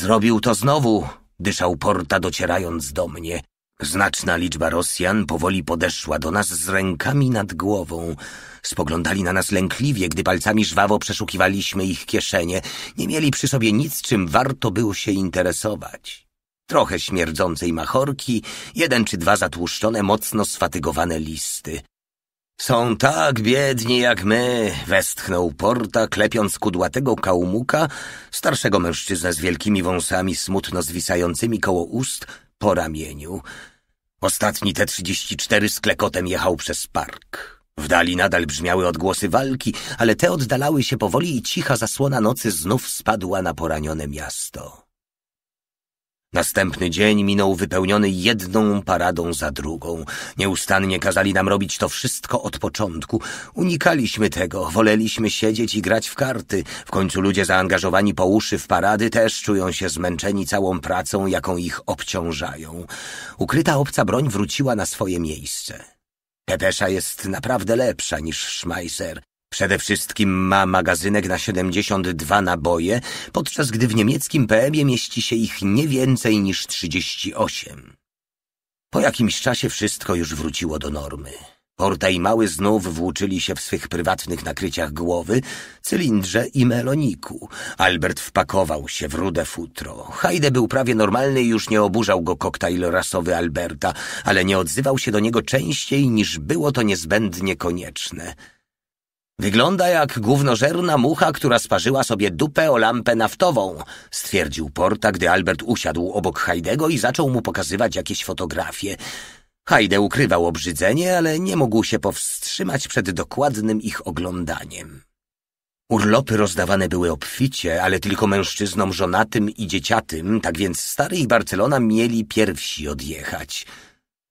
Zrobił to znowu, dyszał Porta docierając do mnie. Znaczna liczba Rosjan powoli podeszła do nas z rękami nad głową. Spoglądali na nas lękliwie, gdy palcami żwawo przeszukiwaliśmy ich kieszenie. Nie mieli przy sobie nic, czym warto było się interesować. Trochę śmierdzącej machorki, jeden czy dwa zatłuszczone, mocno sfatygowane listy. Są tak biedni jak my, westchnął Porta, klepiąc kudłatego kałmuka, starszego mężczyznę z wielkimi wąsami smutno zwisającymi koło ust, po ramieniu. Ostatni T-34 z klekotem jechał przez park. W dali nadal brzmiały odgłosy walki, ale te oddalały się powoli i cicha zasłona nocy znów spadła na poranione miasto. Następny dzień minął wypełniony jedną paradą za drugą. Nieustannie kazali nam robić to wszystko od początku. Unikaliśmy tego, woleliśmy siedzieć i grać w karty. W końcu ludzie zaangażowani po uszy w parady też czują się zmęczeni całą pracą, jaką ich obciążają. Ukryta obca broń wróciła na swoje miejsce. Pepesza jest naprawdę lepsza niż Schmeisser. Przede wszystkim ma magazynek na 72 naboje, podczas gdy w niemieckim PM-ie mieści się ich nie więcej niż 38. Po jakimś czasie wszystko już wróciło do normy. Porta i Mały znów włóczyli się w swych prywatnych nakryciach głowy, cylindrze i meloniku. Albert wpakował się w rude futro. Hajde był prawie normalny i już nie oburzał go koktajl rasowy Alberta, ale nie odzywał się do niego częściej niż było to niezbędnie konieczne – Wygląda jak głównożerna mucha, która sparzyła sobie dupę o lampę naftową, stwierdził Porta, gdy Albert usiadł obok Hajdego i zaczął mu pokazywać jakieś fotografie. Hajde ukrywał obrzydzenie, ale nie mógł się powstrzymać przed dokładnym ich oglądaniem. Urlopy rozdawane były obficie, ale tylko mężczyznom żonatym i dzieciatym, tak więc Stary i Barcelona mieli pierwsi odjechać.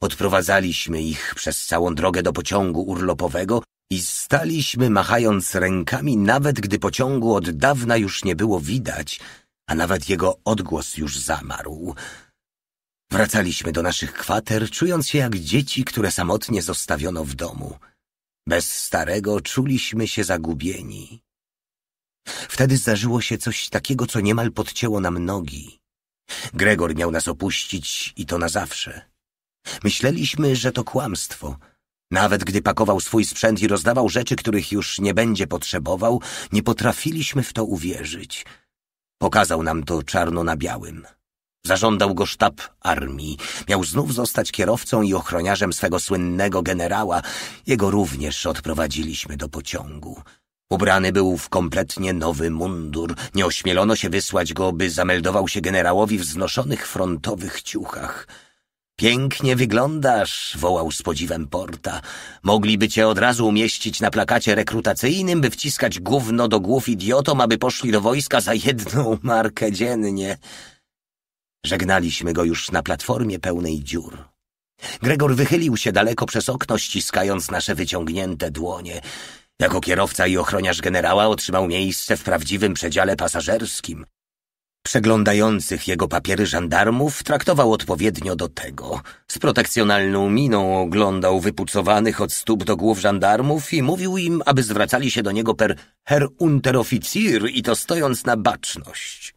Odprowadzaliśmy ich przez całą drogę do pociągu urlopowego, i staliśmy machając rękami, nawet gdy pociągu od dawna już nie było widać, a nawet jego odgłos już zamarł. Wracaliśmy do naszych kwater, czując się jak dzieci, które samotnie zostawiono w domu. Bez starego czuliśmy się zagubieni. Wtedy zdarzyło się coś takiego, co niemal podcięło nam nogi. Gregor miał nas opuścić i to na zawsze. Myśleliśmy, że to kłamstwo – nawet gdy pakował swój sprzęt i rozdawał rzeczy, których już nie będzie potrzebował, nie potrafiliśmy w to uwierzyć. Pokazał nam to czarno na białym. Zażądał go sztab armii. Miał znów zostać kierowcą i ochroniarzem swego słynnego generała. Jego również odprowadziliśmy do pociągu. Ubrany był w kompletnie nowy mundur. Nie ośmielono się wysłać go, by zameldował się generałowi w znoszonych frontowych ciuchach. Pięknie wyglądasz, wołał z podziwem Porta. Mogliby cię od razu umieścić na plakacie rekrutacyjnym, by wciskać gówno do głów idiotom, aby poszli do wojska za jedną markę dziennie. Żegnaliśmy go już na platformie pełnej dziur. Gregor wychylił się daleko przez okno, ściskając nasze wyciągnięte dłonie. Jako kierowca i ochroniarz generała otrzymał miejsce w prawdziwym przedziale pasażerskim. Przeglądających jego papiery żandarmów traktował odpowiednio do tego. Z protekcjonalną miną oglądał wypucowanych od stóp do głów żandarmów i mówił im, aby zwracali się do niego per Herr Unteroffizier i to stojąc na baczność.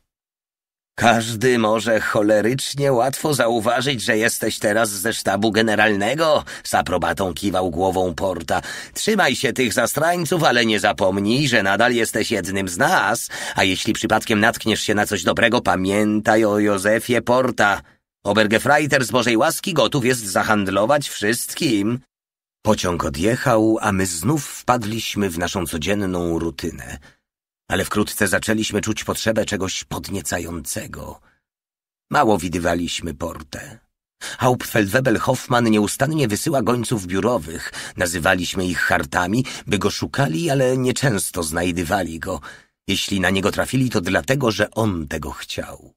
Każdy może cholerycznie łatwo zauważyć, że jesteś teraz ze sztabu generalnego, z aprobatą kiwał głową Porta. Trzymaj się tych zastrańców, ale nie zapomnij, że nadal jesteś jednym z nas, a jeśli przypadkiem natkniesz się na coś dobrego, pamiętaj o Józefie Porta. Obergefreiter z Bożej Łaski gotów jest zahandlować wszystkim. Pociąg odjechał, a my znów wpadliśmy w naszą codzienną rutynę ale wkrótce zaczęliśmy czuć potrzebę czegoś podniecającego. Mało widywaliśmy portę. Hauptfeldwebel Hoffman nieustannie wysyła gońców biurowych. Nazywaliśmy ich hartami, by go szukali, ale nieczęsto znajdywali go. Jeśli na niego trafili, to dlatego, że on tego chciał.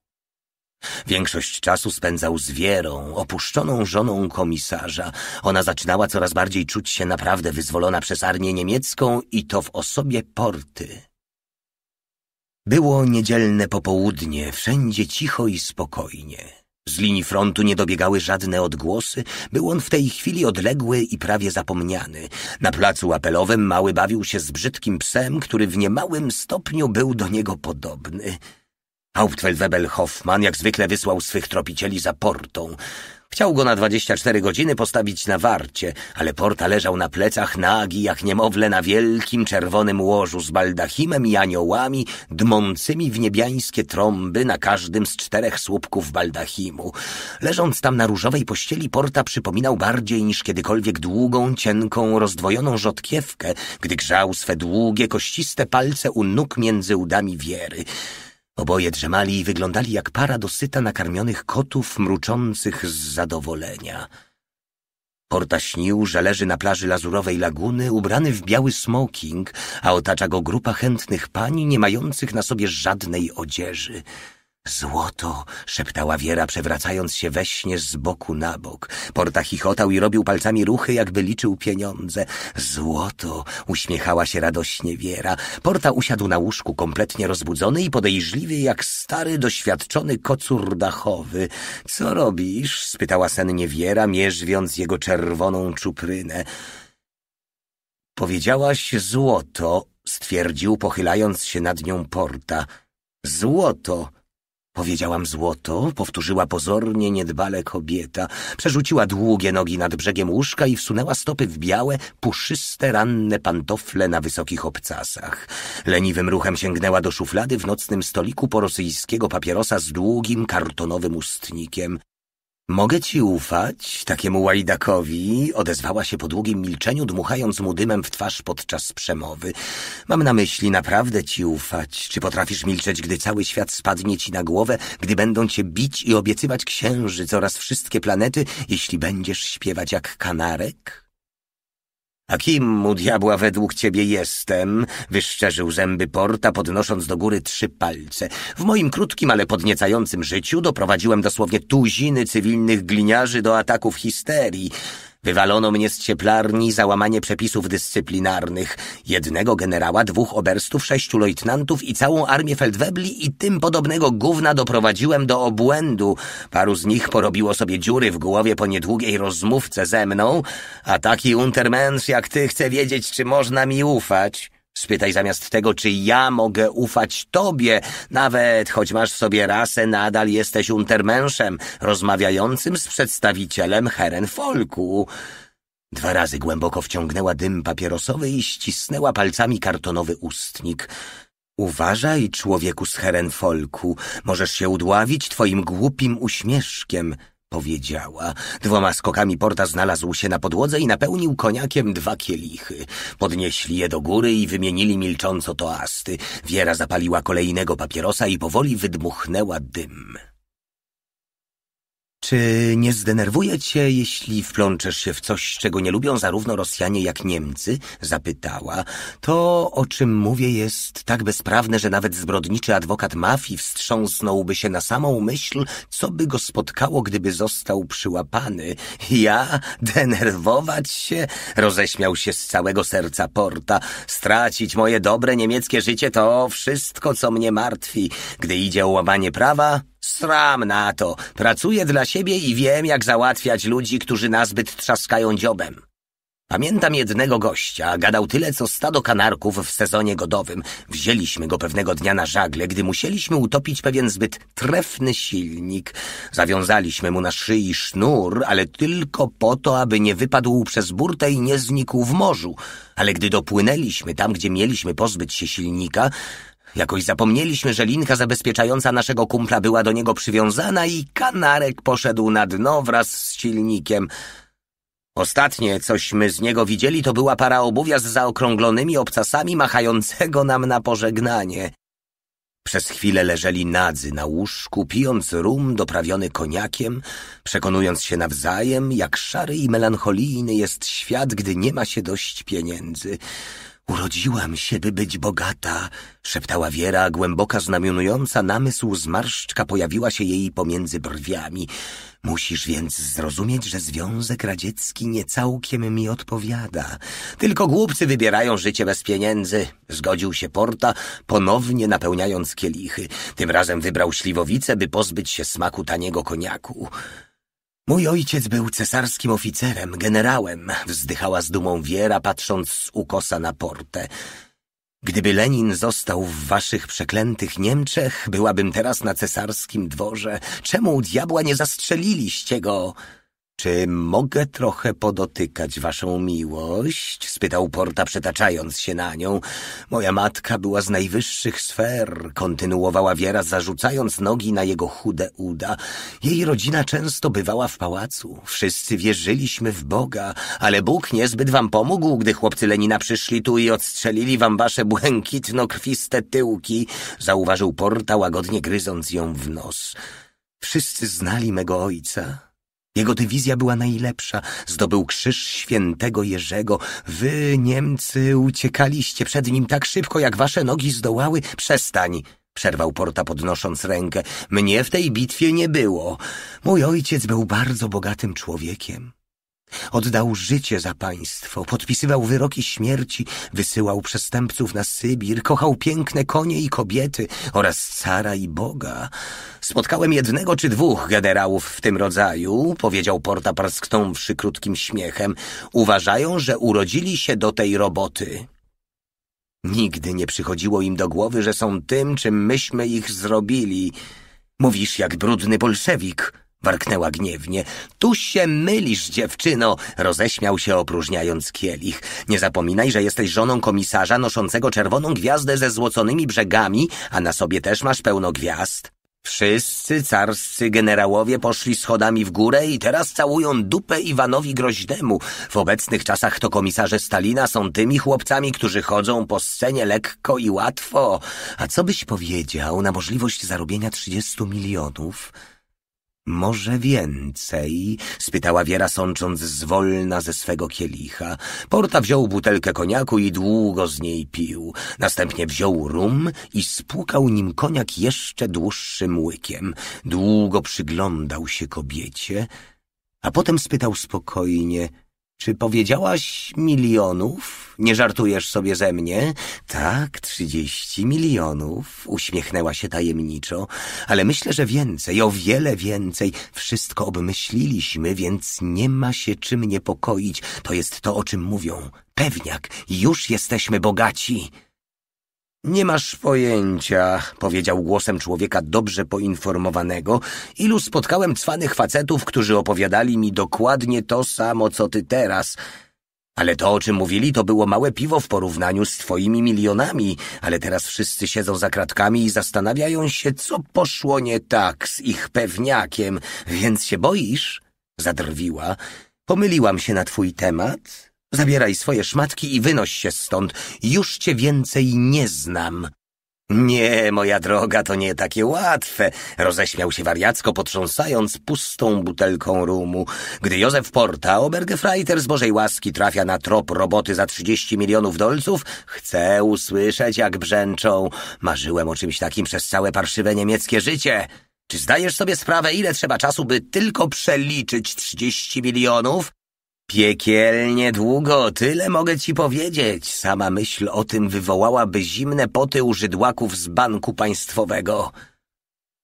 Większość czasu spędzał z Wierą, opuszczoną żoną komisarza. Ona zaczynała coraz bardziej czuć się naprawdę wyzwolona przez armię niemiecką i to w osobie porty. Było niedzielne popołudnie, wszędzie cicho i spokojnie. Z linii frontu nie dobiegały żadne odgłosy, był on w tej chwili odległy i prawie zapomniany. Na placu apelowym mały bawił się z brzydkim psem, który w niemałym stopniu był do niego podobny. Hauptfeldwebel Hoffmann jak zwykle wysłał swych tropicieli za portą. Chciał go na 24 godziny postawić na warcie, ale Porta leżał na plecach nagi jak niemowlę na wielkim czerwonym łożu z baldachimem i aniołami dmącymi w niebiańskie trąby na każdym z czterech słupków baldachimu. Leżąc tam na różowej pościeli, Porta przypominał bardziej niż kiedykolwiek długą, cienką, rozdwojoną rzodkiewkę, gdy grzał swe długie, kościste palce u nóg między udami wiery. Oboje drzemali i wyglądali jak para dosyta nakarmionych kotów mruczących z zadowolenia. Porta śnił, że leży na plaży lazurowej laguny, ubrany w biały smoking, a otacza go grupa chętnych pań, nie mających na sobie żadnej odzieży. Złoto! szeptała Wiera, przewracając się we śnie z boku na bok. Porta chichotał i robił palcami ruchy, jakby liczył pieniądze. Złoto! uśmiechała się radośnie Wiera. Porta usiadł na łóżku, kompletnie rozbudzony i podejrzliwy, jak stary, doświadczony kocur dachowy. Co robisz? spytała sennie Wiera, mierzwiąc jego czerwoną czuprynę. Powiedziałaś złoto, stwierdził, pochylając się nad nią Porta. Złoto! Powiedziałam złoto, powtórzyła pozornie niedbale kobieta. Przerzuciła długie nogi nad brzegiem łóżka i wsunęła stopy w białe, puszyste, ranne pantofle na wysokich obcasach. Leniwym ruchem sięgnęła do szuflady w nocnym stoliku po rosyjskiego papierosa z długim, kartonowym ustnikiem. Mogę ci ufać? Takiemu łajdakowi odezwała się po długim milczeniu, dmuchając mu dymem w twarz podczas przemowy. Mam na myśli naprawdę ci ufać. Czy potrafisz milczeć, gdy cały świat spadnie ci na głowę, gdy będą cię bić i obiecywać księżyc oraz wszystkie planety, jeśli będziesz śpiewać jak kanarek? A kim mu diabła według ciebie jestem? Wyszczerzył zęby porta, podnosząc do góry trzy palce. W moim krótkim, ale podniecającym życiu doprowadziłem dosłownie tuziny cywilnych gliniarzy do ataków histerii. Wywalono mnie z cieplarni za łamanie przepisów dyscyplinarnych. Jednego generała, dwóch oberstów, sześciu lejtnantów i całą armię feldwebli i tym podobnego gówna doprowadziłem do obłędu. Paru z nich porobiło sobie dziury w głowie po niedługiej rozmówce ze mną, a taki untermens jak ty chce wiedzieć, czy można mi ufać. Spytaj zamiast tego, czy ja mogę ufać tobie, nawet choć masz sobie rasę, nadal jesteś untermenszem, rozmawiającym z przedstawicielem Herenfolku. Dwa razy głęboko wciągnęła dym papierosowy i ścisnęła palcami kartonowy ustnik. Uważaj, człowieku z Herenfolku, możesz się udławić twoim głupim uśmieszkiem – powiedziała. Dwoma skokami Porta znalazł się na podłodze i napełnił koniakiem dwa kielichy. Podnieśli je do góry i wymienili milcząco toasty. Wiera zapaliła kolejnego papierosa i powoli wydmuchnęła dym. Czy nie zdenerwuje cię, jeśli wplączesz się w coś, czego nie lubią zarówno Rosjanie, jak Niemcy? Zapytała. To, o czym mówię, jest tak bezprawne, że nawet zbrodniczy adwokat mafii wstrząsnąłby się na samą myśl, co by go spotkało, gdyby został przyłapany. Ja? Denerwować się? Roześmiał się z całego serca Porta. Stracić moje dobre niemieckie życie to wszystko, co mnie martwi. Gdy idzie o łamanie prawa, Sram na to. Pracuję dla siebie i wiem, jak załatwiać ludzi, którzy nazbyt trzaskają dziobem. Pamiętam jednego gościa, gadał tyle co stado kanarków w sezonie godowym. Wzięliśmy go pewnego dnia na żagle, gdy musieliśmy utopić pewien zbyt trefny silnik. Zawiązaliśmy mu na szyi sznur, ale tylko po to, aby nie wypadł przez burtę i nie znikł w morzu. Ale gdy dopłynęliśmy tam, gdzie mieliśmy pozbyć się silnika, Jakoś zapomnieliśmy, że linka zabezpieczająca naszego kumpla była do niego przywiązana i kanarek poszedł na dno wraz z silnikiem. Ostatnie, cośmy z niego widzieli, to była para obuwia z zaokrąglonymi obcasami machającego nam na pożegnanie. Przez chwilę leżeli nadzy na łóżku, pijąc rum doprawiony koniakiem, przekonując się nawzajem, jak szary i melancholijny jest świat, gdy nie ma się dość pieniędzy. Urodziłam się, by być bogata, szeptała Wiera, a głęboka znamionująca namysł zmarszczka pojawiła się jej pomiędzy brwiami. Musisz więc zrozumieć, że Związek Radziecki nie całkiem mi odpowiada. Tylko głupcy wybierają życie bez pieniędzy. Zgodził się Porta, ponownie napełniając kielichy. Tym razem wybrał śliwowice, by pozbyć się smaku taniego koniaku. Mój ojciec był cesarskim oficerem, generałem, wzdychała z dumą Wiera, patrząc z ukosa na portę. Gdyby Lenin został w waszych przeklętych Niemczech, byłabym teraz na cesarskim dworze. Czemu diabła nie zastrzeliliście go? Czy mogę trochę podotykać waszą miłość? spytał Porta, przetaczając się na nią. Moja matka była z najwyższych sfer, kontynuowała Wiera, zarzucając nogi na jego chude uda. Jej rodzina często bywała w pałacu. Wszyscy wierzyliśmy w Boga, ale Bóg niezbyt wam pomógł, gdy chłopcy Lenina przyszli tu i odstrzelili wam wasze błękitno-krwiste tyłki, zauważył Porta, łagodnie gryząc ją w nos. Wszyscy znali mego ojca. Jego dywizja była najlepsza. Zdobył krzyż świętego Jerzego. Wy, Niemcy, uciekaliście przed nim tak szybko, jak wasze nogi zdołały. Przestań! Przerwał Porta podnosząc rękę. Mnie w tej bitwie nie było. Mój ojciec był bardzo bogatym człowiekiem. Oddał życie za państwo, podpisywał wyroki śmierci, wysyłał przestępców na Sybir, kochał piękne konie i kobiety oraz cara i Boga. Spotkałem jednego czy dwóch generałów w tym rodzaju, powiedział Porta parsknąwszy krótkim śmiechem. Uważają, że urodzili się do tej roboty. Nigdy nie przychodziło im do głowy, że są tym, czym myśmy ich zrobili. Mówisz jak brudny bolszewik – warknęła gniewnie. Tu się mylisz, dziewczyno, roześmiał się opróżniając kielich. Nie zapominaj, że jesteś żoną komisarza noszącego czerwoną gwiazdę ze złoconymi brzegami, a na sobie też masz pełno gwiazd. Wszyscy carscy generałowie poszli schodami w górę i teraz całują dupę Iwanowi Groźnemu. W obecnych czasach to komisarze Stalina są tymi chłopcami, którzy chodzą po scenie lekko i łatwo. A co byś powiedział na możliwość zarobienia trzydziestu milionów? Może więcej? spytała Wiera, sącząc zwolna ze swego kielicha. Porta wziął butelkę koniaku i długo z niej pił. Następnie wziął rum i spłukał nim koniak jeszcze dłuższym łykiem. Długo przyglądał się kobiecie, a potem spytał spokojnie — czy powiedziałaś milionów? Nie żartujesz sobie ze mnie? Tak, trzydzieści milionów, uśmiechnęła się tajemniczo, ale myślę, że więcej, o wiele więcej. Wszystko obmyśliliśmy, więc nie ma się czym niepokoić. To jest to, o czym mówią. Pewniak, już jesteśmy bogaci. Nie masz pojęcia, powiedział głosem człowieka dobrze poinformowanego, ilu spotkałem cwanych facetów, którzy opowiadali mi dokładnie to samo, co ty teraz. Ale to, o czym mówili, to było małe piwo w porównaniu z twoimi milionami, ale teraz wszyscy siedzą za kratkami i zastanawiają się, co poszło nie tak z ich pewniakiem, więc się boisz? Zadrwiła. Pomyliłam się na twój temat? Zabieraj swoje szmatki i wynoś się stąd. Już cię więcej nie znam. Nie, moja droga, to nie takie łatwe, roześmiał się wariacko, potrząsając pustą butelką rumu. Gdy Józef Porta, Obergefreiter z Bożej Łaski trafia na trop roboty za trzydzieści milionów dolców, Chcę usłyszeć, jak brzęczą. Marzyłem o czymś takim przez całe parszywe niemieckie życie. Czy zdajesz sobie sprawę, ile trzeba czasu, by tylko przeliczyć trzydzieści milionów? Piekielnie długo, tyle mogę ci powiedzieć. Sama myśl o tym wywołałaby zimne poty u żydłaków z banku państwowego.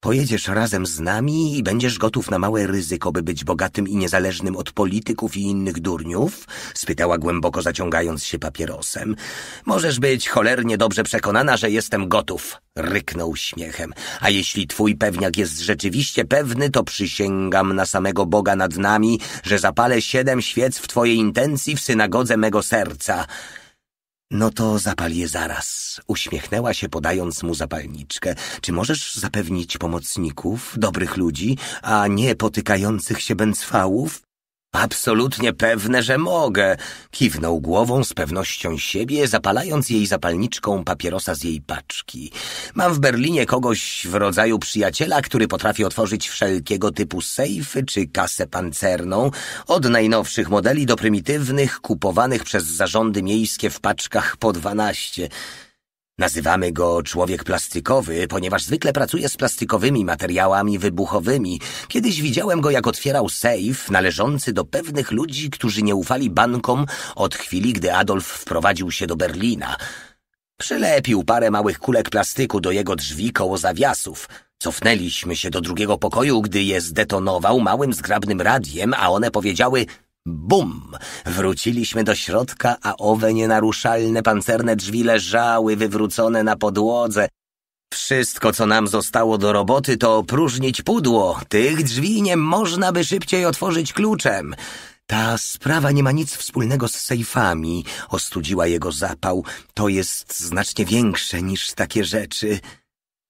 Pojedziesz razem z nami i będziesz gotów na małe ryzyko, by być bogatym i niezależnym od polityków i innych durniów? spytała głęboko zaciągając się papierosem. Możesz być cholernie dobrze przekonana, że jestem gotów, ryknął śmiechem. A jeśli twój pewniak jest rzeczywiście pewny, to przysięgam na samego Boga nad nami, że zapalę siedem świec w twojej intencji w synagodze mego serca. No to zapal je zaraz. Uśmiechnęła się, podając mu zapalniczkę. Czy możesz zapewnić pomocników, dobrych ludzi, a nie potykających się bęcwałów? Absolutnie pewne, że mogę, kiwnął głową z pewnością siebie, zapalając jej zapalniczką papierosa z jej paczki. Mam w Berlinie kogoś w rodzaju przyjaciela, który potrafi otworzyć wszelkiego typu sejfy czy kasę pancerną, od najnowszych modeli do prymitywnych, kupowanych przez zarządy miejskie w paczkach po dwanaście. Nazywamy go człowiek plastikowy, ponieważ zwykle pracuje z plastikowymi materiałami wybuchowymi. Kiedyś widziałem go, jak otwierał sejf należący do pewnych ludzi, którzy nie ufali bankom od chwili, gdy Adolf wprowadził się do Berlina. Przylepił parę małych kulek plastyku do jego drzwi koło zawiasów. Cofnęliśmy się do drugiego pokoju, gdy je zdetonował małym zgrabnym radiem, a one powiedziały Bum! Wróciliśmy do środka, a owe nienaruszalne pancerne drzwi leżały wywrócone na podłodze. Wszystko, co nam zostało do roboty, to opróżnić pudło. Tych drzwi nie można by szybciej otworzyć kluczem. Ta sprawa nie ma nic wspólnego z sejfami, ostudziła jego zapał. To jest znacznie większe niż takie rzeczy.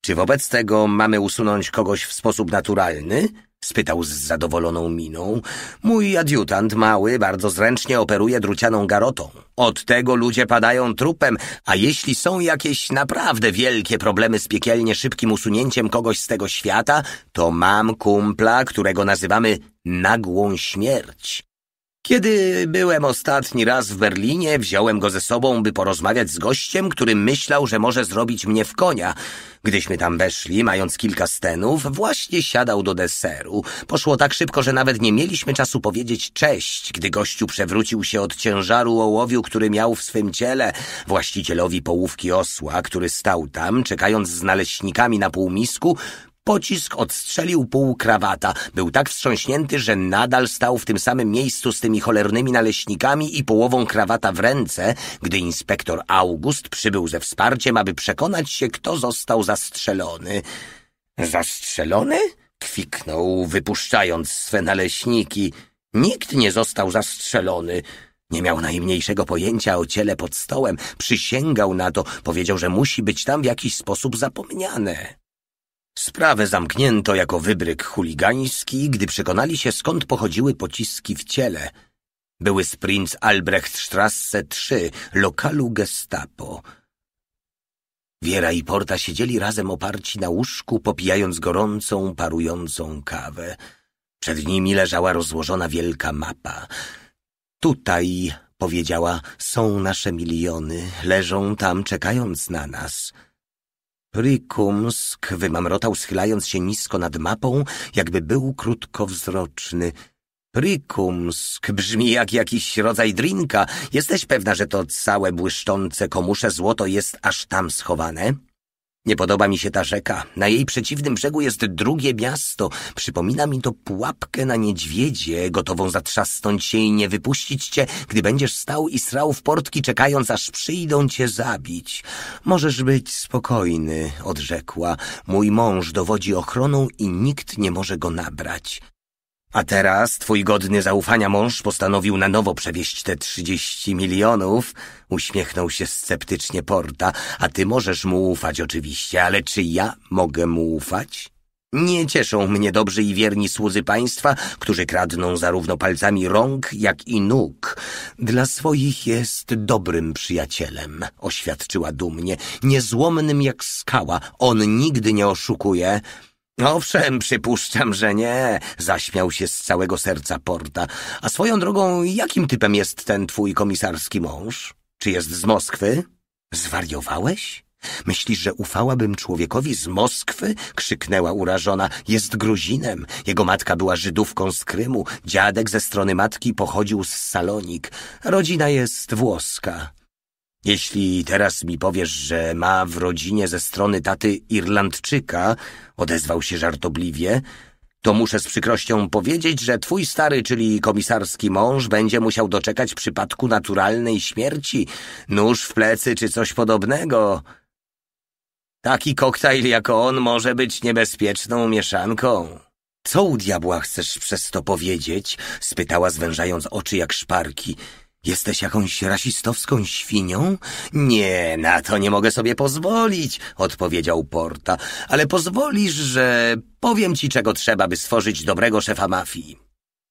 Czy wobec tego mamy usunąć kogoś w sposób naturalny? spytał z zadowoloną miną. Mój adiutant mały bardzo zręcznie operuje drucianą garotą. Od tego ludzie padają trupem, a jeśli są jakieś naprawdę wielkie problemy z piekielnie szybkim usunięciem kogoś z tego świata, to mam kumpla, którego nazywamy nagłą śmierć. Kiedy byłem ostatni raz w Berlinie, wziąłem go ze sobą, by porozmawiać z gościem, który myślał, że może zrobić mnie w konia. Gdyśmy tam weszli, mając kilka stenów, właśnie siadał do deseru. Poszło tak szybko, że nawet nie mieliśmy czasu powiedzieć cześć, gdy gościu przewrócił się od ciężaru ołowiu, który miał w swym ciele, właścicielowi połówki osła, który stał tam, czekając z naleśnikami na półmisku, Pocisk odstrzelił pół krawata. Był tak wstrząśnięty, że nadal stał w tym samym miejscu z tymi cholernymi naleśnikami i połową krawata w ręce, gdy inspektor August przybył ze wsparciem, aby przekonać się, kto został zastrzelony. Zastrzelony? Kwiknął, wypuszczając swe naleśniki. Nikt nie został zastrzelony. Nie miał najmniejszego pojęcia o ciele pod stołem. Przysięgał na to. Powiedział, że musi być tam w jakiś sposób zapomniane. Sprawę zamknięto jako wybryk chuligański, gdy przekonali się skąd pochodziły pociski w ciele. Były z Prinz Albrechtstrasse 3, lokalu gestapo. Wiera i Porta siedzieli razem oparci na łóżku, popijając gorącą, parującą kawę. Przed nimi leżała rozłożona wielka mapa. Tutaj, powiedziała, są nasze miliony, leżą tam czekając na nas – Prikumsk wymamrotał, schylając się nisko nad mapą, jakby był krótkowzroczny. Prikumsk brzmi jak jakiś rodzaj drinka. Jesteś pewna, że to całe błyszczące komusze złoto jest aż tam schowane? Nie podoba mi się ta rzeka. Na jej przeciwnym brzegu jest drugie miasto. Przypomina mi to pułapkę na niedźwiedzie, gotową zatrzasnąć się i nie wypuścić cię, gdy będziesz stał i srał w portki, czekając, aż przyjdą cię zabić. Możesz być spokojny, odrzekła. Mój mąż dowodzi ochroną i nikt nie może go nabrać. A teraz twój godny zaufania mąż postanowił na nowo przewieźć te trzydzieści milionów. Uśmiechnął się sceptycznie Porta. A ty możesz mu ufać oczywiście, ale czy ja mogę mu ufać? Nie cieszą mnie dobrzy i wierni słudzy państwa, którzy kradną zarówno palcami rąk, jak i nóg. Dla swoich jest dobrym przyjacielem, oświadczyła dumnie, niezłomnym jak skała. On nigdy nie oszukuje. Owszem, przypuszczam, że nie, zaśmiał się z całego serca Porta. A swoją drogą, jakim typem jest ten twój komisarski mąż? Czy jest z Moskwy? Zwariowałeś? Myślisz, że ufałabym człowiekowi z Moskwy? krzyknęła urażona. Jest Gruzinem. Jego matka była Żydówką z Krymu. Dziadek ze strony matki pochodził z Salonik. Rodzina jest włoska. Jeśli teraz mi powiesz, że ma w rodzinie ze strony taty Irlandczyka, odezwał się żartobliwie, to muszę z przykrością powiedzieć, że twój stary, czyli komisarski mąż, będzie musiał doczekać przypadku naturalnej śmierci, nóż w plecy czy coś podobnego. Taki koktajl jak on może być niebezpieczną mieszanką. Co u diabła chcesz przez to powiedzieć? spytała zwężając oczy jak szparki. Jesteś jakąś rasistowską świnią? Nie, na to nie mogę sobie pozwolić, odpowiedział Porta, ale pozwolisz, że powiem ci, czego trzeba, by stworzyć dobrego szefa mafii.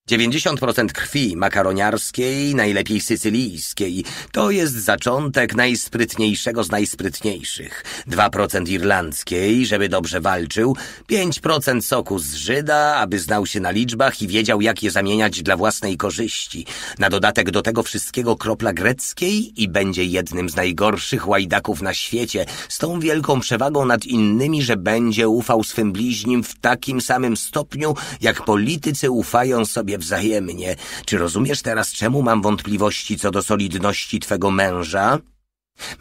90% krwi makaroniarskiej, najlepiej sycylijskiej. To jest zaczątek najsprytniejszego z najsprytniejszych. 2% irlandzkiej, żeby dobrze walczył, 5% soku z Żyda, aby znał się na liczbach i wiedział, jak je zamieniać dla własnej korzyści. Na dodatek do tego wszystkiego kropla greckiej i będzie jednym z najgorszych łajdaków na świecie, z tą wielką przewagą nad innymi, że będzie ufał swym bliźnim w takim samym stopniu, jak politycy ufają sobie wzajemnie. Czy rozumiesz teraz, czemu mam wątpliwości co do solidności twego męża?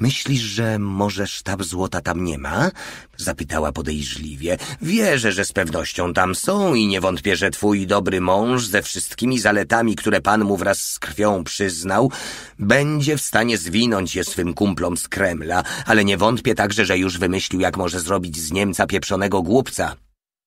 Myślisz, że może sztab złota tam nie ma? Zapytała podejrzliwie. Wierzę, że z pewnością tam są i nie wątpię, że twój dobry mąż ze wszystkimi zaletami, które pan mu wraz z krwią przyznał, będzie w stanie zwinąć je swym kumplom z Kremla, ale nie wątpię także, że już wymyślił, jak może zrobić z Niemca pieprzonego głupca.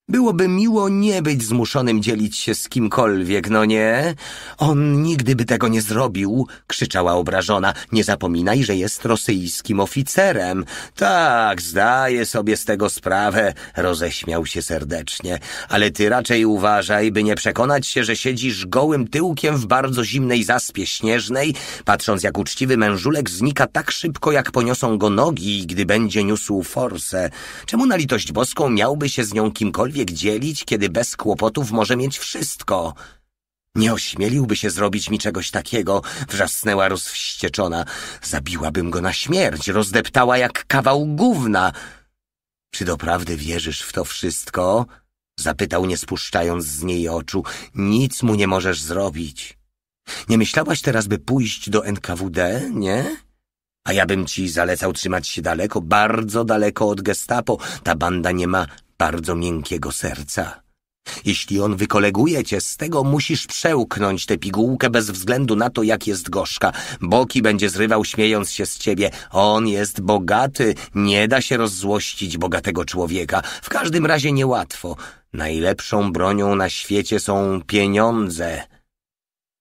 Byłoby miło nie być zmuszonym dzielić się z kimkolwiek, no nie? On nigdy by tego nie zrobił, krzyczała obrażona. Nie zapominaj, że jest rosyjskim oficerem. Tak, zdaję sobie z tego sprawę, roześmiał się serdecznie. Ale ty raczej uważaj, by nie przekonać się, że siedzisz gołym tyłkiem w bardzo zimnej zaspie śnieżnej, patrząc jak uczciwy mężulek znika tak szybko, jak poniosą go nogi, gdy będzie niósł forsę. Czemu na litość boską miałby się z nią kimkolwiek wybieg dzielić, kiedy bez kłopotów może mieć wszystko. Nie ośmieliłby się zrobić mi czegoś takiego, wrzasnęła rozwścieczona. Zabiłabym go na śmierć, rozdeptała jak kawał gówna. Czy doprawdy wierzysz w to wszystko? Zapytał, nie spuszczając z niej oczu. Nic mu nie możesz zrobić. Nie myślałaś teraz, by pójść do NKWD, nie? A ja bym ci zalecał trzymać się daleko, bardzo daleko od gestapo. Ta banda nie ma bardzo miękkiego serca. Jeśli on wykoleguje cię z tego, musisz przełknąć tę pigułkę bez względu na to, jak jest gorzka. Boki będzie zrywał, śmiejąc się z ciebie. On jest bogaty, nie da się rozzłościć bogatego człowieka. W każdym razie niełatwo. Najlepszą bronią na świecie są pieniądze.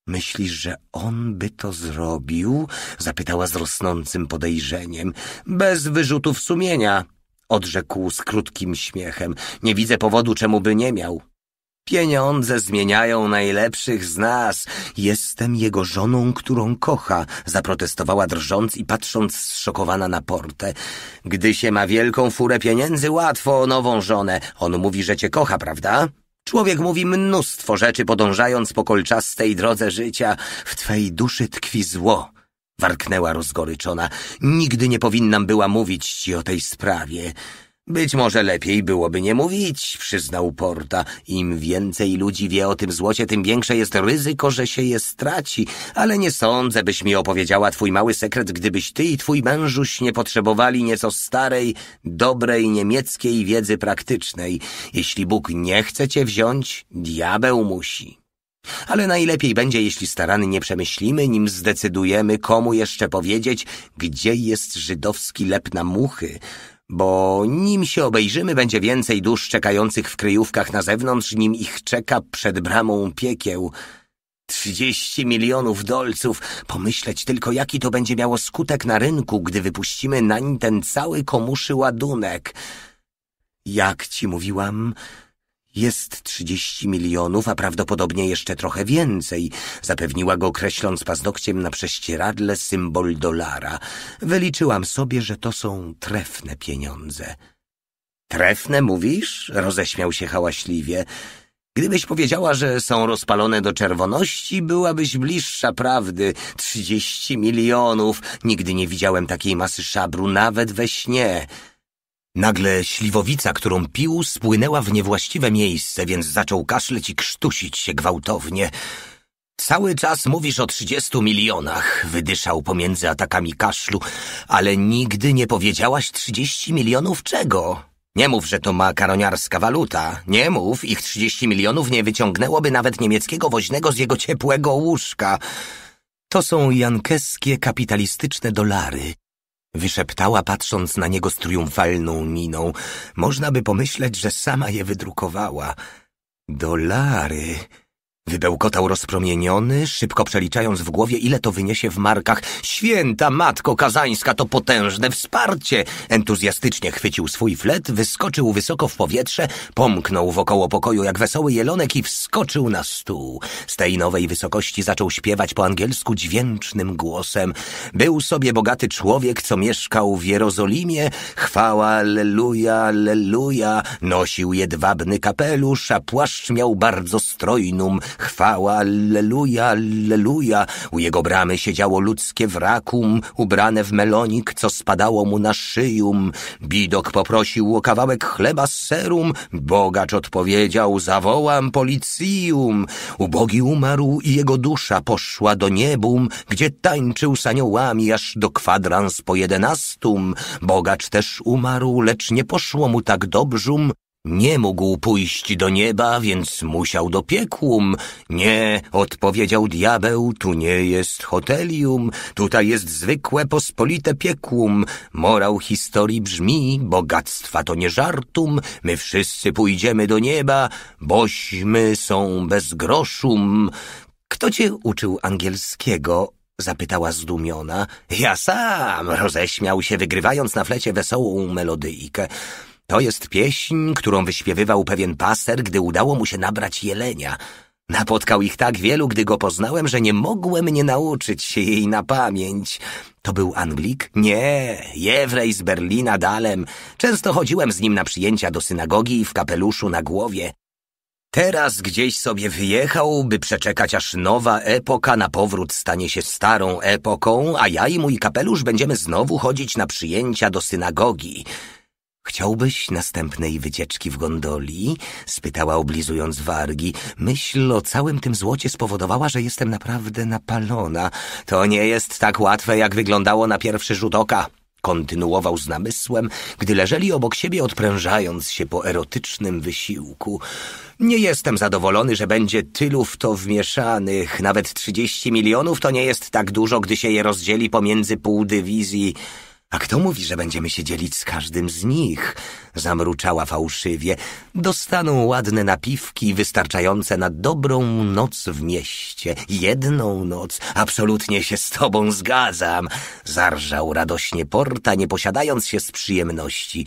Myślisz, że on by to zrobił? Zapytała z rosnącym podejrzeniem. Bez wyrzutów sumienia, odrzekł z krótkim śmiechem. Nie widzę powodu, czemu by nie miał. Pieniądze zmieniają najlepszych z nas. Jestem jego żoną, którą kocha, zaprotestowała drżąc i patrząc zszokowana na portę. Gdy się ma wielką furę pieniędzy, łatwo o nową żonę. On mówi, że cię kocha, prawda? Człowiek mówi mnóstwo rzeczy, podążając po kolczastej drodze życia. W twej duszy tkwi zło warknęła rozgoryczona. Nigdy nie powinnam była mówić ci o tej sprawie. Być może lepiej byłoby nie mówić, przyznał Porta. Im więcej ludzi wie o tym złocie, tym większe jest ryzyko, że się je straci. Ale nie sądzę, byś mi opowiedziała twój mały sekret, gdybyś ty i twój mężuś nie potrzebowali nieco starej, dobrej niemieckiej wiedzy praktycznej. Jeśli Bóg nie chce cię wziąć, diabeł musi. Ale najlepiej będzie, jeśli starannie przemyślimy, nim zdecydujemy, komu jeszcze powiedzieć, gdzie jest żydowski lep na muchy, bo nim się obejrzymy, będzie więcej dusz czekających w kryjówkach na zewnątrz, nim ich czeka przed bramą piekieł. Trzydzieści milionów dolców. Pomyśleć tylko, jaki to będzie miało skutek na rynku, gdy wypuścimy nań ten cały komuszy ładunek. Jak ci mówiłam... Jest trzydzieści milionów, a prawdopodobnie jeszcze trochę więcej, zapewniła go kreśląc paznokciem na prześcieradle symbol dolara. Wyliczyłam sobie, że to są trefne pieniądze. Trefne, mówisz? roześmiał się hałaśliwie. Gdybyś powiedziała, że są rozpalone do czerwoności, byłabyś bliższa prawdy. Trzydzieści milionów. Nigdy nie widziałem takiej masy szabru nawet we śnie. Nagle śliwowica, którą pił, spłynęła w niewłaściwe miejsce, więc zaczął kaszleć i krztusić się gwałtownie. Cały czas mówisz o trzydziestu milionach, wydyszał pomiędzy atakami kaszlu, ale nigdy nie powiedziałaś trzydzieści milionów czego. Nie mów, że to makaroniarska waluta. Nie mów, ich trzydzieści milionów nie wyciągnęłoby nawet niemieckiego woźnego z jego ciepłego łóżka. To są jankeskie kapitalistyczne dolary, Wyszeptała, patrząc na niego z triumfalną miną. Można by pomyśleć, że sama je wydrukowała. Dolary. Wybełkotał rozpromieniony, szybko przeliczając w głowie, ile to wyniesie w markach. Święta Matko Kazańska, to potężne wsparcie! Entuzjastycznie chwycił swój flet, wyskoczył wysoko w powietrze, pomknął wokoło pokoju jak wesoły jelonek i wskoczył na stół. Z tej nowej wysokości zaczął śpiewać po angielsku dźwięcznym głosem. Był sobie bogaty człowiek, co mieszkał w Jerozolimie. Chwała, alleluja, alleluja. Nosił jedwabny kapelusz, a płaszcz miał bardzo strojną Chwała, alleluja, alleluja. U jego bramy siedziało ludzkie wrakum, ubrane w melonik, co spadało mu na szyjum. Bidok poprosił o kawałek chleba z serum. Bogacz odpowiedział, zawołam policjum. Ubogi umarł i jego dusza poszła do niebum, gdzie tańczył z aniołami aż do kwadrans po jedenastum. Bogacz też umarł, lecz nie poszło mu tak dobrzum, nie mógł pójść do nieba, więc musiał do piekłum. Nie, odpowiedział diabeł, tu nie jest hotelium, tutaj jest zwykłe, pospolite piekłum. Morał historii brzmi, bogactwa to nie żartum, my wszyscy pójdziemy do nieba, bośmy są bez groszum. Kto cię uczył angielskiego? Zapytała zdumiona. Ja sam, roześmiał się, wygrywając na flecie wesołą melodyjkę. To jest pieśń, którą wyśpiewywał pewien paser, gdy udało mu się nabrać jelenia. Napotkał ich tak wielu, gdy go poznałem, że nie mogłem nie nauczyć się jej na pamięć. To był Anglik? Nie, Jewrej z Berlina Dalem. Często chodziłem z nim na przyjęcia do synagogi w kapeluszu na głowie. Teraz gdzieś sobie wyjechał, by przeczekać, aż nowa epoka na powrót stanie się starą epoką, a ja i mój kapelusz będziemy znowu chodzić na przyjęcia do synagogi. Chciałbyś następnej wycieczki w gondoli? spytała oblizując wargi. Myśl o całym tym złocie spowodowała, że jestem naprawdę napalona. To nie jest tak łatwe, jak wyglądało na pierwszy rzut oka. Kontynuował z namysłem, gdy leżeli obok siebie, odprężając się po erotycznym wysiłku. Nie jestem zadowolony, że będzie tylu w to wmieszanych. Nawet trzydzieści milionów to nie jest tak dużo, gdy się je rozdzieli pomiędzy pół dywizji. A kto mówi, że będziemy się dzielić z każdym z nich? Zamruczała fałszywie. Dostaną ładne napiwki wystarczające na dobrą noc w mieście. Jedną noc. Absolutnie się z tobą zgadzam. Zarżał radośnie Porta, nie posiadając się z przyjemności.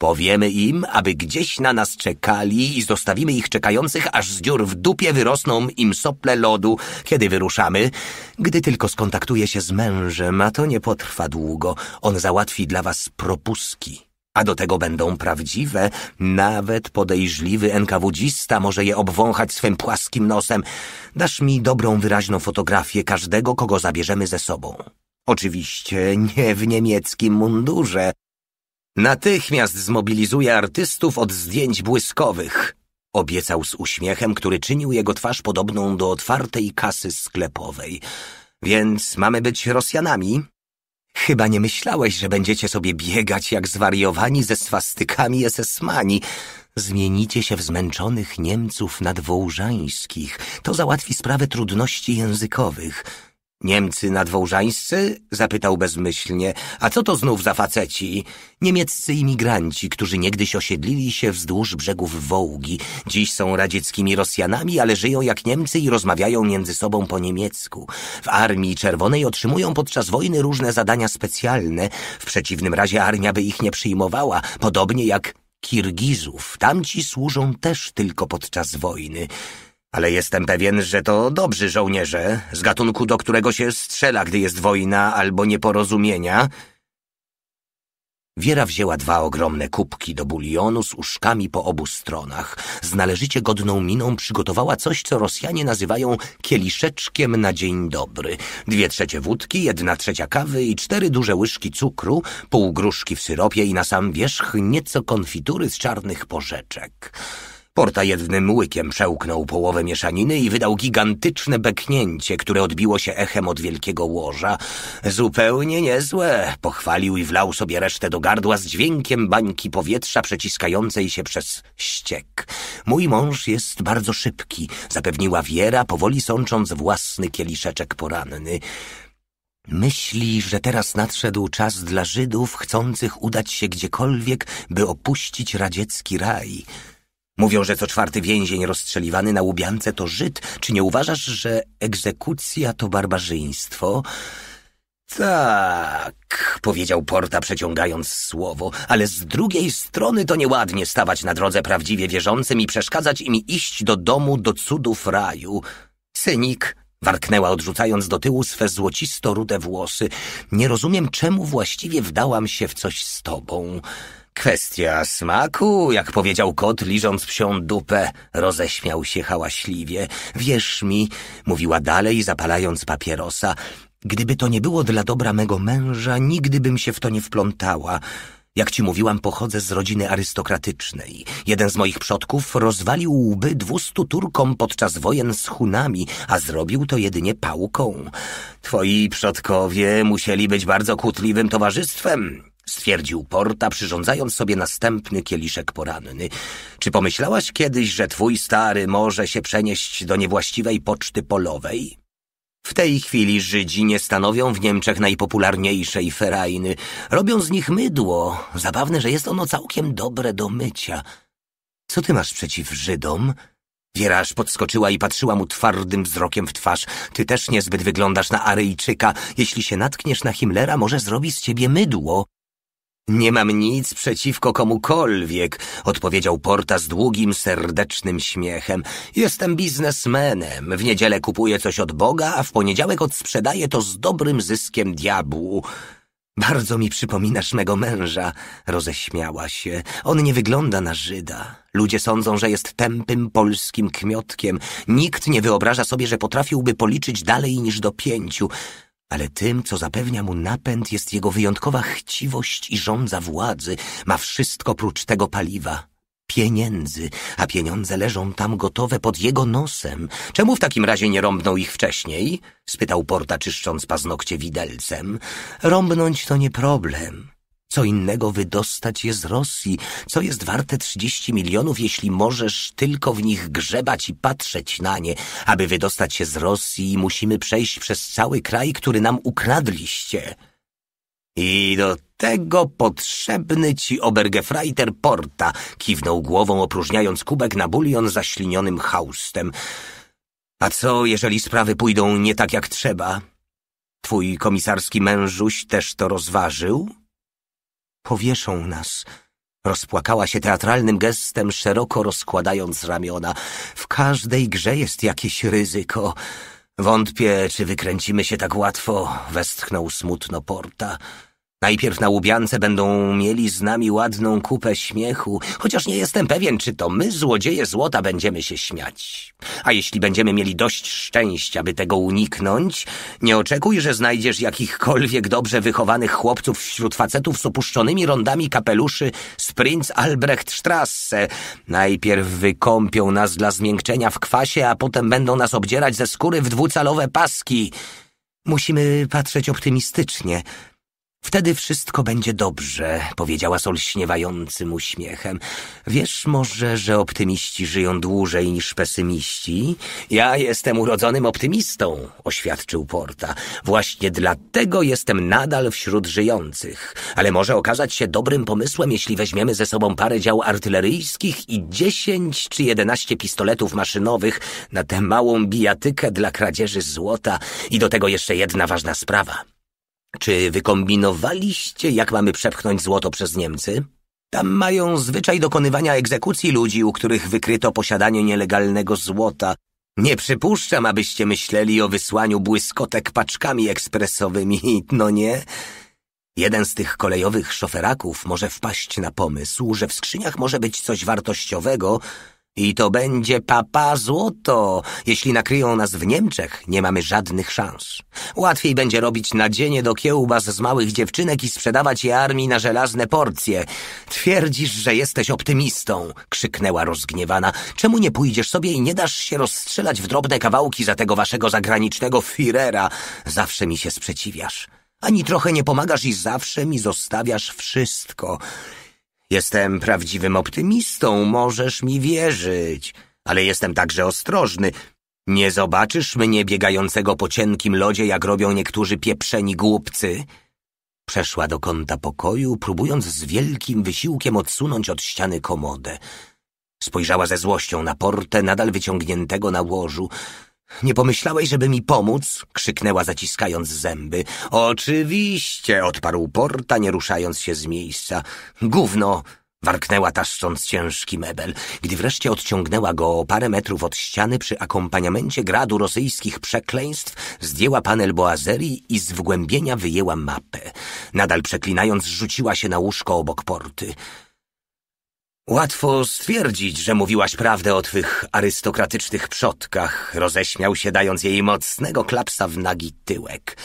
Powiemy im, aby gdzieś na nas czekali i zostawimy ich czekających, aż z dziur w dupie wyrosną im sople lodu, kiedy wyruszamy. Gdy tylko skontaktuje się z mężem, a to nie potrwa długo, on załatwi dla was propuski. A do tego będą prawdziwe, nawet podejrzliwy enkawudzista może je obwąchać swym płaskim nosem. Dasz mi dobrą, wyraźną fotografię każdego, kogo zabierzemy ze sobą. Oczywiście nie w niemieckim mundurze, Natychmiast zmobilizuję artystów od zdjęć błyskowych, obiecał z uśmiechem, który czynił jego twarz podobną do otwartej kasy sklepowej. Więc mamy być Rosjanami? Chyba nie myślałeś, że będziecie sobie biegać jak zwariowani ze swastykami SS-mani. Zmienicie się w zmęczonych Niemców nadwołżańskich. To załatwi sprawę trudności językowych. Niemcy nadwołżańscy? Zapytał bezmyślnie. A co to znów za faceci? Niemieccy imigranci, którzy niegdyś osiedlili się wzdłuż brzegów Wołgi. Dziś są radzieckimi Rosjanami, ale żyją jak Niemcy i rozmawiają między sobą po niemiecku. W Armii Czerwonej otrzymują podczas wojny różne zadania specjalne. W przeciwnym razie armia by ich nie przyjmowała, podobnie jak Kirgizów. Tamci służą też tylko podczas wojny ale jestem pewien, że to dobrzy żołnierze, z gatunku, do którego się strzela, gdy jest wojna albo nieporozumienia. Wiera wzięła dwa ogromne kubki do bulionu z uszkami po obu stronach. Z należycie godną miną przygotowała coś, co Rosjanie nazywają kieliszeczkiem na dzień dobry. Dwie trzecie wódki, jedna trzecia kawy i cztery duże łyżki cukru, pół gruszki w syropie i na sam wierzch nieco konfitury z czarnych porzeczek. Porta jednym łykiem przełknął połowę mieszaniny i wydał gigantyczne beknięcie, które odbiło się echem od wielkiego łoża. Zupełnie niezłe, pochwalił i wlał sobie resztę do gardła z dźwiękiem bańki powietrza przeciskającej się przez ściek. Mój mąż jest bardzo szybki, zapewniła Wiera, powoli sącząc własny kieliszeczek poranny. Myśli, że teraz nadszedł czas dla Żydów chcących udać się gdziekolwiek, by opuścić radziecki raj. Mówią, że co czwarty więzień rozstrzeliwany na łubiance to Żyd. Czy nie uważasz, że egzekucja to barbarzyństwo? Tak, powiedział Porta, przeciągając słowo, ale z drugiej strony to nieładnie stawać na drodze prawdziwie wierzącym i przeszkadzać im iść do domu do cudów raju. Synik warknęła, odrzucając do tyłu swe złocisto-rude włosy. Nie rozumiem, czemu właściwie wdałam się w coś z tobą. Kwestia smaku, jak powiedział kot, liżąc psią dupę, roześmiał się hałaśliwie. Wierz mi, mówiła dalej, zapalając papierosa, gdyby to nie było dla dobra mego męża, nigdy bym się w to nie wplątała. Jak ci mówiłam, pochodzę z rodziny arystokratycznej. Jeden z moich przodków rozwalił łby dwustu Turkom podczas wojen z Hunami, a zrobił to jedynie pałką. Twoi przodkowie musieli być bardzo kłótliwym towarzystwem stwierdził Porta, przyrządzając sobie następny kieliszek poranny. Czy pomyślałaś kiedyś, że twój stary może się przenieść do niewłaściwej poczty polowej? W tej chwili Żydzi nie stanowią w Niemczech najpopularniejszej ferajny. Robią z nich mydło. Zabawne, że jest ono całkiem dobre do mycia. Co ty masz przeciw Żydom? Wieraż podskoczyła i patrzyła mu twardym wzrokiem w twarz. Ty też niezbyt wyglądasz na Aryjczyka. Jeśli się natkniesz na Himmlera, może zrobi z ciebie mydło. Nie mam nic przeciwko komukolwiek, odpowiedział Porta z długim, serdecznym śmiechem. Jestem biznesmenem. W niedzielę kupuję coś od Boga, a w poniedziałek odsprzedaję to z dobrym zyskiem diabłu. Bardzo mi przypominasz mego męża, roześmiała się. On nie wygląda na Żyda. Ludzie sądzą, że jest tępym polskim kmiotkiem. Nikt nie wyobraża sobie, że potrafiłby policzyć dalej niż do pięciu ale tym, co zapewnia mu napęd, jest jego wyjątkowa chciwość i żądza władzy. Ma wszystko prócz tego paliwa. Pieniędzy, a pieniądze leżą tam gotowe pod jego nosem. Czemu w takim razie nie rąbnął ich wcześniej? spytał Porta, czyszcząc paznokcie widelcem. Rąbnąć to nie problem. Co innego wydostać je z Rosji? Co jest warte trzydzieści milionów, jeśli możesz tylko w nich grzebać i patrzeć na nie? Aby wydostać się z Rosji, musimy przejść przez cały kraj, który nam ukradliście. I do tego potrzebny ci Obergefreiter Porta, kiwnął głową, opróżniając kubek na bulion zaślinionym haustem. A co, jeżeli sprawy pójdą nie tak jak trzeba? Twój komisarski mężuś też to rozważył? powieszą nas. Rozpłakała się teatralnym gestem, szeroko rozkładając ramiona. W każdej grze jest jakieś ryzyko. Wątpię, czy wykręcimy się tak łatwo, westchnął smutno Porta. Najpierw na łubiance będą mieli z nami ładną kupę śmiechu, chociaż nie jestem pewien, czy to my, złodzieje złota, będziemy się śmiać. A jeśli będziemy mieli dość szczęścia, by tego uniknąć, nie oczekuj, że znajdziesz jakichkolwiek dobrze wychowanych chłopców wśród facetów z opuszczonymi rondami kapeluszy z Prince Albrecht Strasse. Najpierw wykąpią nas dla zmiękczenia w kwasie, a potem będą nas obdzierać ze skóry w dwucalowe paski. Musimy patrzeć optymistycznie — Wtedy wszystko będzie dobrze, powiedziała Sol śniewającym uśmiechem. Wiesz może, że optymiści żyją dłużej niż pesymiści? Ja jestem urodzonym optymistą, oświadczył Porta. Właśnie dlatego jestem nadal wśród żyjących. Ale może okazać się dobrym pomysłem, jeśli weźmiemy ze sobą parę dział artyleryjskich i dziesięć czy jedenaście pistoletów maszynowych na tę małą bijatykę dla kradzieży złota i do tego jeszcze jedna ważna sprawa. Czy wykombinowaliście, jak mamy przepchnąć złoto przez Niemcy? Tam mają zwyczaj dokonywania egzekucji ludzi, u których wykryto posiadanie nielegalnego złota. Nie przypuszczam, abyście myśleli o wysłaniu błyskotek paczkami ekspresowymi, no nie? Jeden z tych kolejowych szoferaków może wpaść na pomysł, że w skrzyniach może być coś wartościowego, i to będzie papa złoto. Jeśli nakryją nas w Niemczech, nie mamy żadnych szans. Łatwiej będzie robić nadzienie do kiełbas z małych dziewczynek i sprzedawać je armii na żelazne porcje. Twierdzisz, że jesteś optymistą, krzyknęła rozgniewana. Czemu nie pójdziesz sobie i nie dasz się rozstrzelać w drobne kawałki za tego waszego zagranicznego firera? Zawsze mi się sprzeciwiasz. Ani trochę nie pomagasz i zawsze mi zostawiasz wszystko. Jestem prawdziwym optymistą, możesz mi wierzyć, ale jestem także ostrożny. Nie zobaczysz mnie biegającego po cienkim lodzie, jak robią niektórzy pieprzeni głupcy. Przeszła do kąta pokoju, próbując z wielkim wysiłkiem odsunąć od ściany komodę. Spojrzała ze złością na portę, nadal wyciągniętego na łożu. Nie pomyślałeś, żeby mi pomóc? krzyknęła zaciskając zęby. Oczywiście, odparł Porta, nie ruszając się z miejsca. Gówno! Warknęła taszcząc ciężki mebel. Gdy wreszcie odciągnęła go o parę metrów od ściany przy akompaniamencie gradu rosyjskich przekleństw, zdjęła panel boazerii i z wgłębienia wyjęła mapę. Nadal przeklinając rzuciła się na łóżko obok porty. Łatwo stwierdzić, że mówiłaś prawdę o twych arystokratycznych przodkach, roześmiał się dając jej mocnego klapsa w nagi tyłek.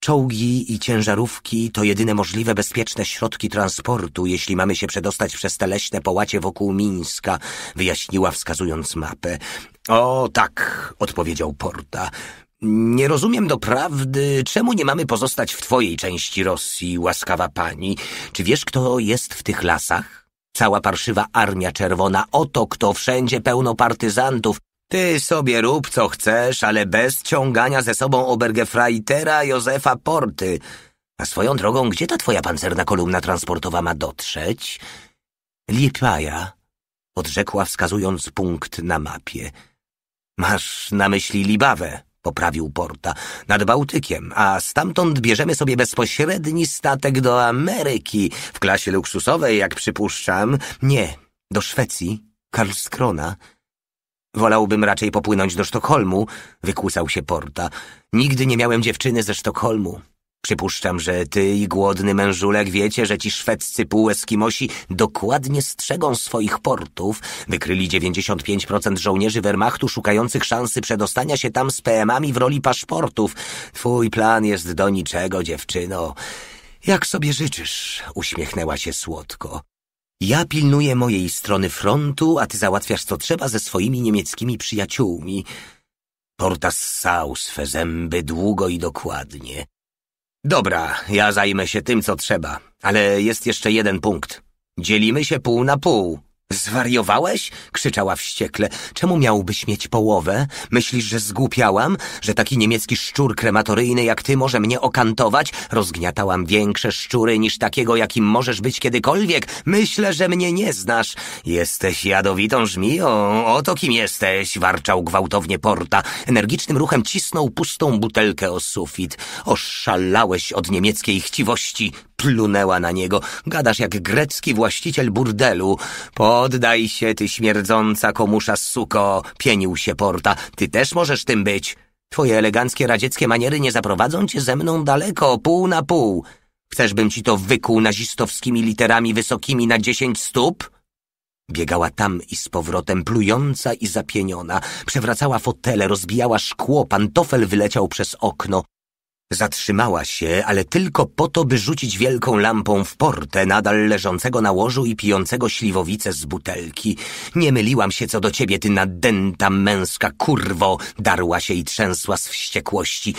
Czołgi i ciężarówki to jedyne możliwe bezpieczne środki transportu, jeśli mamy się przedostać przez te leśne połacie wokół Mińska, wyjaśniła wskazując mapę. O tak, odpowiedział Porta. Nie rozumiem doprawdy, czemu nie mamy pozostać w twojej części Rosji, łaskawa pani. Czy wiesz, kto jest w tych lasach? Cała parszywa armia czerwona, oto kto wszędzie pełno partyzantów. Ty sobie rób co chcesz, ale bez ciągania ze sobą obergefreitera Józefa Porty. A swoją drogą, gdzie ta twoja pancerna kolumna transportowa ma dotrzeć? Lipaja, odrzekła wskazując punkt na mapie. Masz na myśli Libawę? poprawił Porta, nad Bałtykiem, a stamtąd bierzemy sobie bezpośredni statek do Ameryki, w klasie luksusowej, jak przypuszczam. Nie, do Szwecji, Karlskrona. Wolałbym raczej popłynąć do Sztokholmu, wykłusał się Porta. Nigdy nie miałem dziewczyny ze Sztokholmu. Przypuszczam, że ty i głodny mężulek wiecie, że ci szwedzcy półeskimosi dokładnie strzegą swoich portów. Wykryli 95% żołnierzy Wehrmachtu szukających szansy przedostania się tam z PM-ami w roli paszportów. Twój plan jest do niczego, dziewczyno. Jak sobie życzysz, uśmiechnęła się słodko. Ja pilnuję mojej strony frontu, a ty załatwiasz co trzeba ze swoimi niemieckimi przyjaciółmi. Porta ssał swe zęby długo i dokładnie. Dobra, ja zajmę się tym, co trzeba, ale jest jeszcze jeden punkt. Dzielimy się pół na pół. Zwariowałeś? krzyczała wściekle. Czemu miałbyś mieć połowę? Myślisz, że zgłupiałam? Że taki niemiecki szczur krematoryjny jak ty może mnie okantować? Rozgniatałam większe szczury niż takiego, jakim możesz być kiedykolwiek. Myślę, że mnie nie znasz. Jesteś jadowitą żmiją. Oto kim jesteś, warczał gwałtownie Porta. Energicznym ruchem cisnął pustą butelkę o sufit. Oszalałeś od niemieckiej chciwości, Plunęła na niego. Gadasz jak grecki właściciel burdelu. Poddaj się, ty śmierdząca komusza suko, pienił się Porta. Ty też możesz tym być. Twoje eleganckie radzieckie maniery nie zaprowadzą cię ze mną daleko, pół na pół. Chcesz, bym ci to wykuł nazistowskimi literami wysokimi na dziesięć stóp? Biegała tam i z powrotem, plująca i zapieniona. Przewracała fotele, rozbijała szkło, pantofel wyleciał przez okno. Zatrzymała się, ale tylko po to, by rzucić wielką lampą w portę nadal leżącego na łożu i pijącego śliwowice z butelki. Nie myliłam się co do ciebie, ty nadęta męska kurwo, darła się i trzęsła z wściekłości.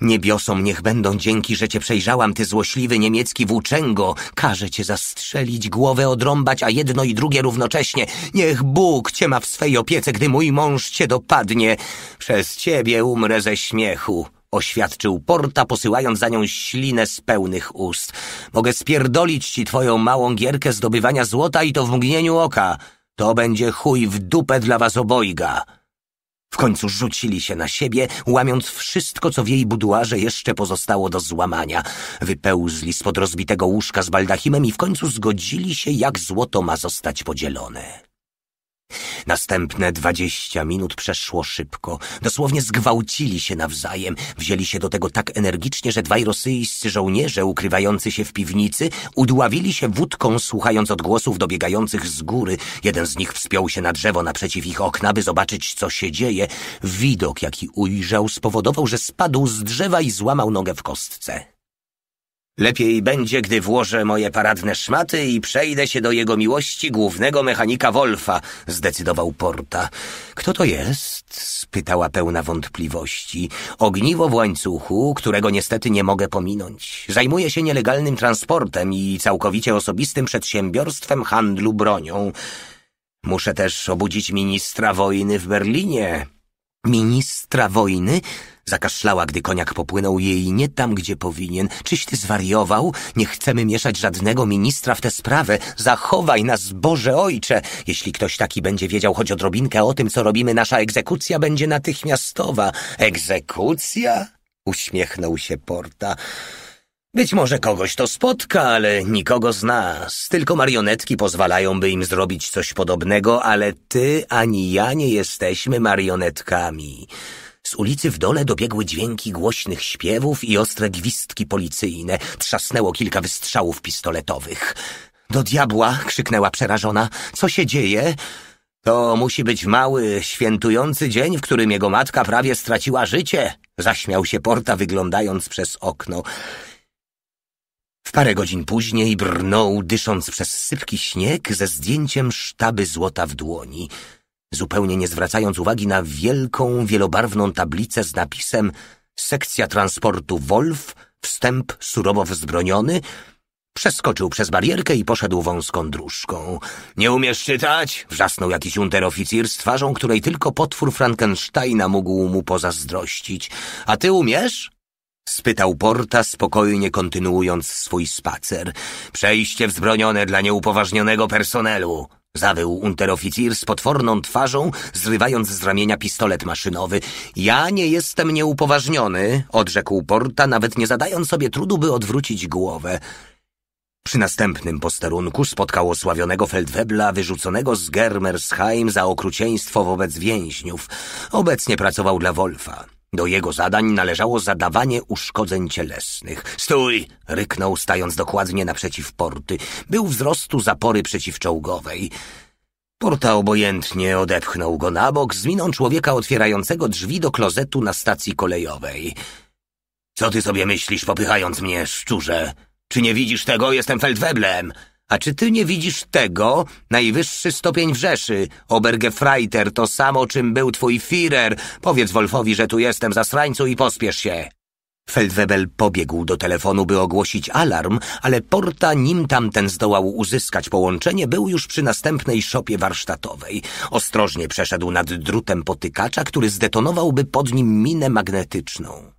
Niebiosom niech będą dzięki, że cię przejrzałam, ty złośliwy niemiecki włóczęgo. Każę cię zastrzelić, głowę odrąbać, a jedno i drugie równocześnie. Niech Bóg cię ma w swej opiece, gdy mój mąż cię dopadnie. Przez ciebie umrę ze śmiechu oświadczył Porta, posyłając za nią ślinę z pełnych ust. Mogę spierdolić ci twoją małą gierkę zdobywania złota i to w mgnieniu oka. To będzie chuj w dupę dla was obojga. W końcu rzucili się na siebie, łamiąc wszystko, co w jej buduarze jeszcze pozostało do złamania. Wypełzli spod rozbitego łóżka z baldachimem i w końcu zgodzili się, jak złoto ma zostać podzielone. Następne dwadzieścia minut przeszło szybko. Dosłownie zgwałcili się nawzajem. Wzięli się do tego tak energicznie, że dwaj rosyjscy żołnierze ukrywający się w piwnicy udławili się wódką, słuchając odgłosów dobiegających z góry. Jeden z nich wspiął się na drzewo naprzeciw ich okna, by zobaczyć, co się dzieje. Widok, jaki ujrzał, spowodował, że spadł z drzewa i złamał nogę w kostce. Lepiej będzie, gdy włożę moje paradne szmaty i przejdę się do jego miłości głównego mechanika Wolfa, zdecydował Porta. Kto to jest? spytała pełna wątpliwości. Ogniwo w łańcuchu, którego niestety nie mogę pominąć. Zajmuje się nielegalnym transportem i całkowicie osobistym przedsiębiorstwem handlu bronią. Muszę też obudzić ministra wojny w Berlinie. Ministra wojny? Zakaszlała, gdy koniak popłynął jej nie tam, gdzie powinien. Czyś ty zwariował? Nie chcemy mieszać żadnego ministra w tę sprawę. Zachowaj nas, Boże Ojcze! Jeśli ktoś taki będzie wiedział choć odrobinkę o tym, co robimy, nasza egzekucja będzie natychmiastowa. Egzekucja? Uśmiechnął się Porta. Być może kogoś to spotka, ale nikogo z nas. Tylko marionetki pozwalają, by im zrobić coś podobnego, ale ty ani ja nie jesteśmy marionetkami. Z ulicy w dole dobiegły dźwięki głośnych śpiewów i ostre gwistki policyjne. Trzasnęło kilka wystrzałów pistoletowych. Do diabła! krzyknęła przerażona. Co się dzieje? To musi być mały, świętujący dzień, w którym jego matka prawie straciła życie, zaśmiał się Porta, wyglądając przez okno. W parę godzin później brnął, dysząc przez sypki śnieg, ze zdjęciem sztaby złota w dłoni zupełnie nie zwracając uwagi na wielką, wielobarwną tablicę z napisem Sekcja transportu Wolf, wstęp surowo wzbroniony, Przeskoczył przez barierkę i poszedł wąską dróżką. Nie umiesz czytać? Wrzasnął jakiś unteroficir z twarzą, której tylko potwór Frankensteina mógł mu pozazdrościć. A ty umiesz? Spytał Porta, spokojnie kontynuując swój spacer. Przejście wzbronione dla nieupoważnionego personelu. Zawył unteroficir z potworną twarzą, zrywając z ramienia pistolet maszynowy. Ja nie jestem nieupoważniony, odrzekł Porta, nawet nie zadając sobie trudu, by odwrócić głowę. Przy następnym posterunku spotkał osławionego Feldwebla wyrzuconego z Germersheim za okrucieństwo wobec więźniów. Obecnie pracował dla Wolfa. Do jego zadań należało zadawanie uszkodzeń cielesnych. Stój! ryknął, stając dokładnie naprzeciw porty. Był wzrostu zapory przeciwczołgowej. Porta obojętnie odepchnął go na bok z miną człowieka otwierającego drzwi do klozetu na stacji kolejowej. Co ty sobie myślisz, popychając mnie, szczurze? Czy nie widzisz tego? Jestem feldweblem! A czy ty nie widzisz tego? Najwyższy stopień wrzeszy Obergefreiter to samo, czym był twój Führer. Powiedz Wolfowi, że tu jestem, za srańcu i pospiesz się. Feldwebel pobiegł do telefonu, by ogłosić alarm, ale Porta, nim tamten zdołał uzyskać połączenie, był już przy następnej szopie warsztatowej. Ostrożnie przeszedł nad drutem potykacza, który zdetonowałby pod nim minę magnetyczną.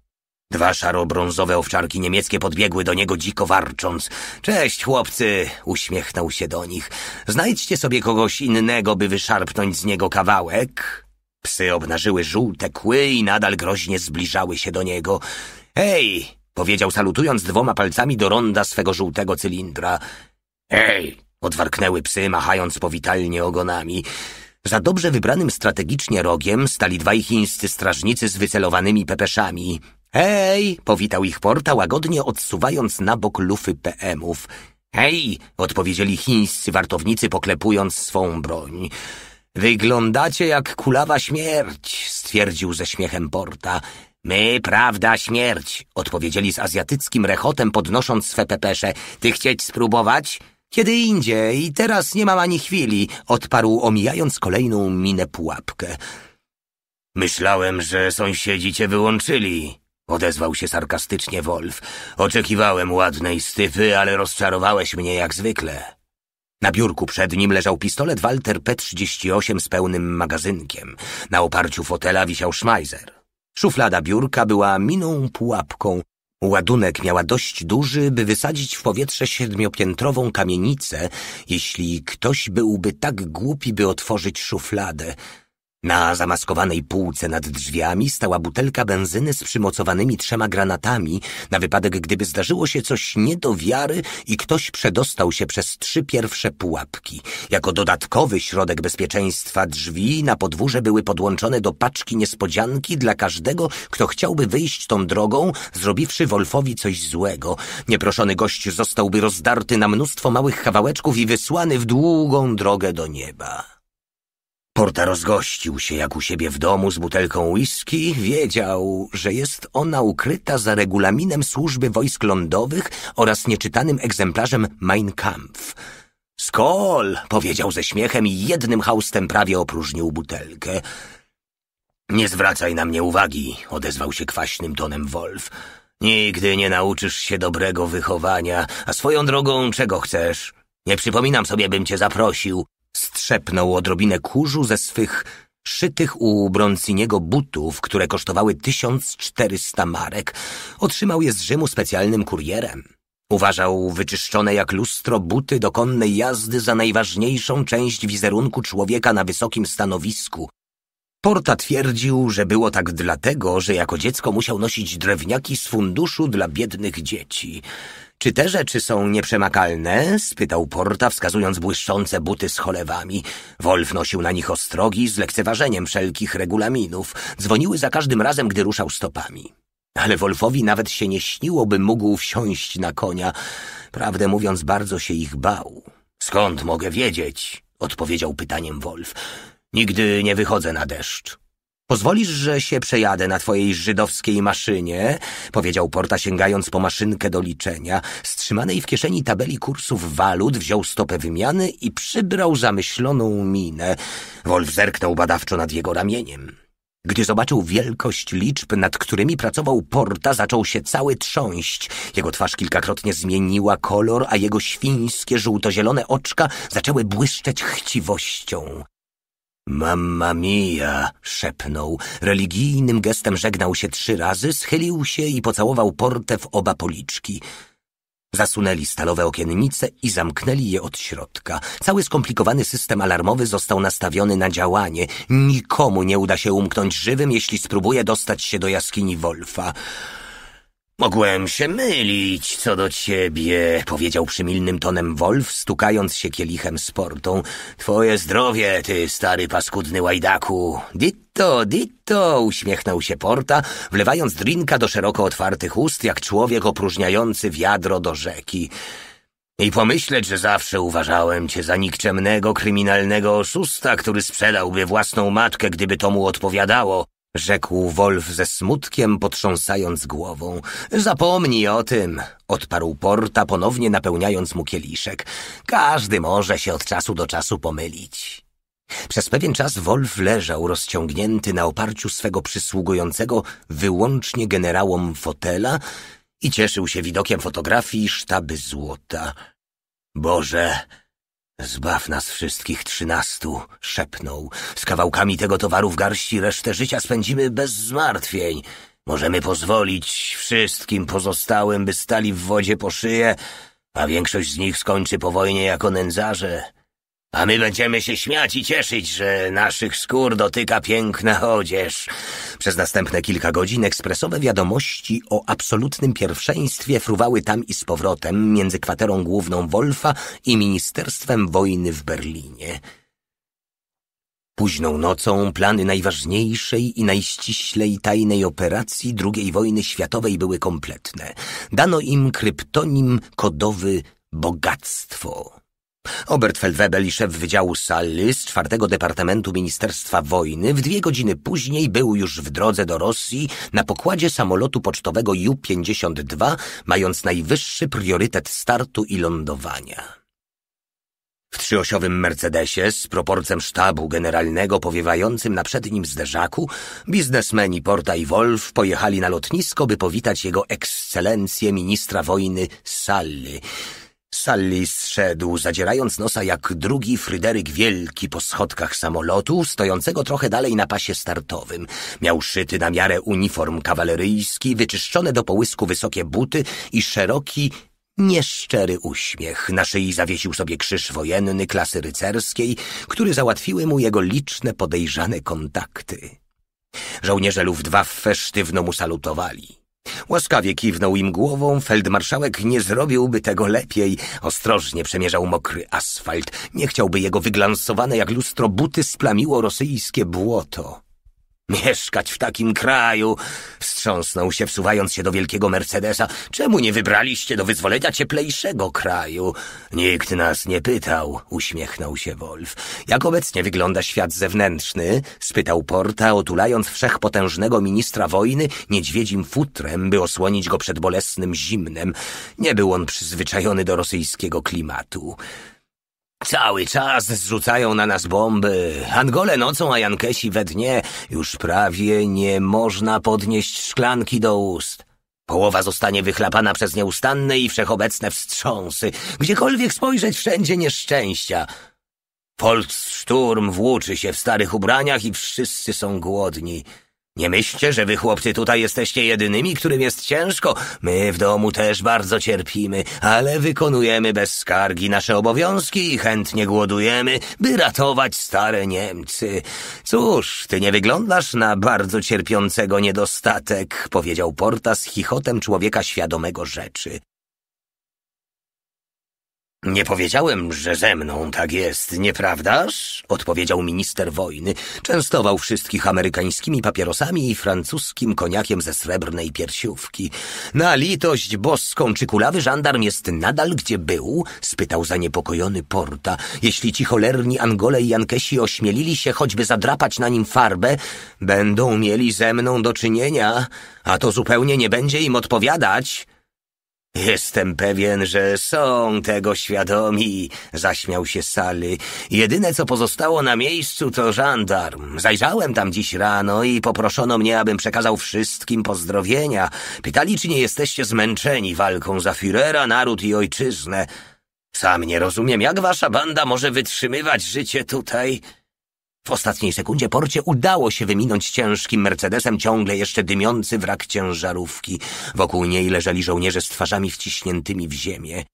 Dwa szaro-brązowe owczarki niemieckie podbiegły do niego dziko warcząc. Cześć, chłopcy! Uśmiechnął się do nich. Znajdźcie sobie kogoś innego, by wyszarpnąć z niego kawałek. Psy obnażyły żółte kły i nadal groźnie zbliżały się do niego. Hej! Powiedział salutując dwoma palcami do ronda swego żółtego cylindra. Hej! Odwarknęły psy, machając powitalnie ogonami. Za dobrze wybranym strategicznie rogiem stali dwaj chińscy strażnicy z wycelowanymi pepeszami. Hej! powitał ich Porta, łagodnie odsuwając na bok lufy PM-ów. Hej! odpowiedzieli chińscy wartownicy, poklepując swą broń. Wyglądacie jak kulawa śmierć, stwierdził ze śmiechem Porta. My, prawda, śmierć, odpowiedzieli z azjatyckim rechotem, podnosząc swe pepesze. Ty chcieć spróbować? Kiedy indziej, teraz nie mam ani chwili, odparł, omijając kolejną minę pułapkę. Myślałem, że sąsiedzi cię wyłączyli, Odezwał się sarkastycznie Wolf. Oczekiwałem ładnej styfy, ale rozczarowałeś mnie jak zwykle. Na biurku przed nim leżał pistolet Walter P-38 z pełnym magazynkiem. Na oparciu fotela wisiał Schmeiser. Szuflada biurka była miną pułapką. Ładunek miała dość duży, by wysadzić w powietrze siedmiopiętrową kamienicę, jeśli ktoś byłby tak głupi, by otworzyć szufladę. Na zamaskowanej półce nad drzwiami stała butelka benzyny z przymocowanymi trzema granatami, na wypadek gdyby zdarzyło się coś nie do wiary i ktoś przedostał się przez trzy pierwsze pułapki. Jako dodatkowy środek bezpieczeństwa drzwi na podwórze były podłączone do paczki niespodzianki dla każdego, kto chciałby wyjść tą drogą, zrobiwszy Wolfowi coś złego. Nieproszony gość zostałby rozdarty na mnóstwo małych kawałeczków i wysłany w długą drogę do nieba. Porta rozgościł się jak u siebie w domu z butelką whisky. Wiedział, że jest ona ukryta za regulaminem służby wojsk lądowych oraz nieczytanym egzemplarzem Mein Kampf. Skol! powiedział ze śmiechem i jednym haustem prawie opróżnił butelkę. Nie zwracaj na mnie uwagi, odezwał się kwaśnym tonem Wolf. Nigdy nie nauczysz się dobrego wychowania, a swoją drogą czego chcesz? Nie przypominam sobie, bym cię zaprosił. Strzepnął odrobinę kurzu ze swych szytych u Bronciniego butów, które kosztowały 1400 marek. Otrzymał je z Rzymu specjalnym kurierem. Uważał wyczyszczone jak lustro buty do konnej jazdy za najważniejszą część wizerunku człowieka na wysokim stanowisku. Porta twierdził, że było tak dlatego, że jako dziecko musiał nosić drewniaki z funduszu dla biednych dzieci. Czy te rzeczy są nieprzemakalne? spytał Porta, wskazując błyszczące buty z cholewami. Wolf nosił na nich ostrogi z lekceważeniem wszelkich regulaminów. Dzwoniły za każdym razem, gdy ruszał stopami. Ale Wolfowi nawet się nie śniło, by mógł wsiąść na konia. Prawdę mówiąc, bardzo się ich bał. Skąd mogę wiedzieć? odpowiedział pytaniem Wolf. Nigdy nie wychodzę na deszcz. Pozwolisz, że się przejadę na twojej żydowskiej maszynie, powiedział Porta sięgając po maszynkę do liczenia. Z trzymanej w kieszeni tabeli kursów walut wziął stopę wymiany i przybrał zamyśloną minę. Wolf zerknął badawczo nad jego ramieniem. Gdy zobaczył wielkość liczb, nad którymi pracował Porta, zaczął się cały trząść. Jego twarz kilkakrotnie zmieniła kolor, a jego świńskie, żółtozielone oczka zaczęły błyszczeć chciwością. Mamma mia! szepnął. Religijnym gestem żegnał się trzy razy, schylił się i pocałował portę w oba policzki. Zasunęli stalowe okiennice i zamknęli je od środka. Cały skomplikowany system alarmowy został nastawiony na działanie. Nikomu nie uda się umknąć żywym, jeśli spróbuje dostać się do jaskini Wolfa. Mogłem się mylić co do ciebie, powiedział przymilnym tonem Wolf, stukając się kielichem z portą. Twoje zdrowie, ty stary paskudny łajdaku. Ditto, ditto, uśmiechnął się porta, wlewając drinka do szeroko otwartych ust, jak człowiek opróżniający wiadro do rzeki. I pomyśleć, że zawsze uważałem cię za nikczemnego, kryminalnego oszusta, który sprzedałby własną matkę, gdyby to mu odpowiadało. Rzekł Wolf ze smutkiem, potrząsając głową. Zapomnij o tym, odparł Porta, ponownie napełniając mu kieliszek. Każdy może się od czasu do czasu pomylić. Przez pewien czas Wolf leżał rozciągnięty na oparciu swego przysługującego wyłącznie generałom fotela i cieszył się widokiem fotografii sztaby złota. Boże, Zbaw nas wszystkich trzynastu, szepnął. Z kawałkami tego towaru w garści resztę życia spędzimy bez zmartwień. Możemy pozwolić wszystkim pozostałym, by stali w wodzie po szyję, a większość z nich skończy po wojnie jako nędzarze a my będziemy się śmiać i cieszyć, że naszych skór dotyka piękna odzież. Przez następne kilka godzin ekspresowe wiadomości o absolutnym pierwszeństwie fruwały tam i z powrotem między kwaterą główną Wolfa i Ministerstwem Wojny w Berlinie. Późną nocą plany najważniejszej i najściślej tajnej operacji II wojny światowej były kompletne. Dano im kryptonim kodowy Bogactwo. Obertfeldwebel i szef Wydziału Sally z czwartego Departamentu Ministerstwa Wojny w dwie godziny później był już w drodze do Rosji na pokładzie samolotu pocztowego U-52, mając najwyższy priorytet startu i lądowania. W trzyosiowym Mercedesie z proporcem sztabu generalnego powiewającym na przednim zderzaku biznesmeni Porta i Wolf pojechali na lotnisko, by powitać jego ekscelencję ministra wojny Sally – Sally zszedł, zadzierając nosa jak drugi Fryderyk Wielki po schodkach samolotu, stojącego trochę dalej na pasie startowym. Miał szyty na miarę uniform kawaleryjski, wyczyszczone do połysku wysokie buty i szeroki, nieszczery uśmiech. Na szyi zawiesił sobie krzyż wojenny klasy rycerskiej, który załatwiły mu jego liczne podejrzane kontakty. Żołnierze Luftwaffe sztywno mu salutowali. Łaskawie kiwnął im głową, feldmarszałek nie zrobiłby tego lepiej. Ostrożnie przemierzał mokry asfalt. Nie chciałby jego wyglansowane jak lustro buty splamiło rosyjskie błoto. Mieszkać w takim kraju! Wstrząsnął się, wsuwając się do wielkiego Mercedesa. Czemu nie wybraliście do wyzwolenia cieplejszego kraju? Nikt nas nie pytał, uśmiechnął się Wolf. Jak obecnie wygląda świat zewnętrzny? spytał Porta, otulając wszechpotężnego ministra wojny niedźwiedzim futrem, by osłonić go przed bolesnym zimnem. Nie był on przyzwyczajony do rosyjskiego klimatu. Cały czas zrzucają na nas bomby. Angole nocą, a Jankesi we dnie. Już prawie nie można podnieść szklanki do ust. Połowa zostanie wychlapana przez nieustanne i wszechobecne wstrząsy. Gdziekolwiek spojrzeć, wszędzie nieszczęścia. Volkssturm włóczy się w starych ubraniach i wszyscy są głodni. Nie myślcie, że wy chłopcy tutaj jesteście jedynymi, którym jest ciężko. My w domu też bardzo cierpimy, ale wykonujemy bez skargi nasze obowiązki i chętnie głodujemy, by ratować stare Niemcy. Cóż, ty nie wyglądasz na bardzo cierpiącego niedostatek, powiedział Porta z chichotem człowieka świadomego rzeczy. Nie powiedziałem, że ze mną tak jest, nieprawdaż? Odpowiedział minister wojny. Częstował wszystkich amerykańskimi papierosami i francuskim koniakiem ze srebrnej piersiówki. Na litość boską, czy kulawy żandarm jest nadal gdzie był? Spytał zaniepokojony Porta. Jeśli ci cholerni Angole i Jankesi ośmielili się choćby zadrapać na nim farbę, będą mieli ze mną do czynienia, a to zupełnie nie będzie im odpowiadać. Jestem pewien, że są tego świadomi, zaśmiał się Sally. Jedyne, co pozostało na miejscu, to żandarm. Zajrzałem tam dziś rano i poproszono mnie, abym przekazał wszystkim pozdrowienia. Pytali, czy nie jesteście zmęczeni walką za Führera, naród i ojczyznę. Sam nie rozumiem, jak wasza banda może wytrzymywać życie tutaj. W ostatniej sekundzie porcie udało się wyminąć ciężkim Mercedesem ciągle jeszcze dymiący wrak ciężarówki. Wokół niej leżeli żołnierze z twarzami wciśniętymi w ziemię.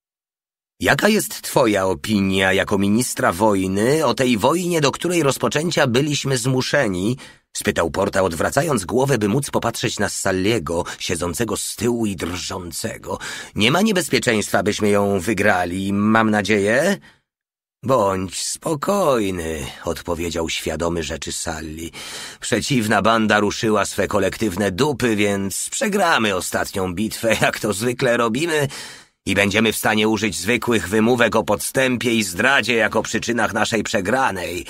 Jaka jest twoja opinia jako ministra wojny o tej wojnie, do której rozpoczęcia byliśmy zmuszeni? spytał Porta, odwracając głowę, by móc popatrzeć na Salliego, siedzącego z tyłu i drżącego. Nie ma niebezpieczeństwa, byśmy ją wygrali, mam nadzieję? Bądź spokojny, odpowiedział świadomy rzeczy Sally. Przeciwna banda ruszyła swe kolektywne dupy, więc przegramy ostatnią bitwę, jak to zwykle robimy, i będziemy w stanie użyć zwykłych wymówek o podstępie i zdradzie jako przyczynach naszej przegranej.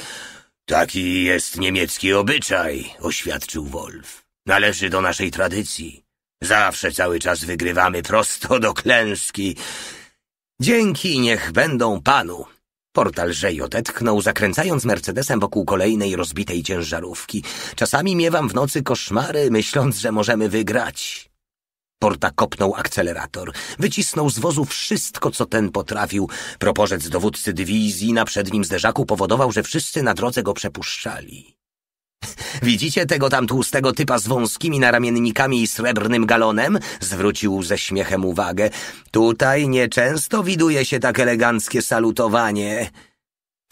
Taki jest niemiecki obyczaj, oświadczył Wolf. Należy do naszej tradycji. Zawsze cały czas wygrywamy prosto do klęski. Dzięki niech będą panu. Portal żej odetchnął, zakręcając Mercedesem wokół kolejnej rozbitej ciężarówki. Czasami miewam w nocy koszmary, myśląc, że możemy wygrać. Porta kopnął akcelerator, wycisnął z wozu wszystko, co ten potrafił. Proporzec dowódcy dywizji na przednim zderzaku powodował, że wszyscy na drodze go przepuszczali. Widzicie tego tam tłustego typa z wąskimi naramiennikami i srebrnym galonem? Zwrócił ze śmiechem uwagę. Tutaj nieczęsto widuje się tak eleganckie salutowanie.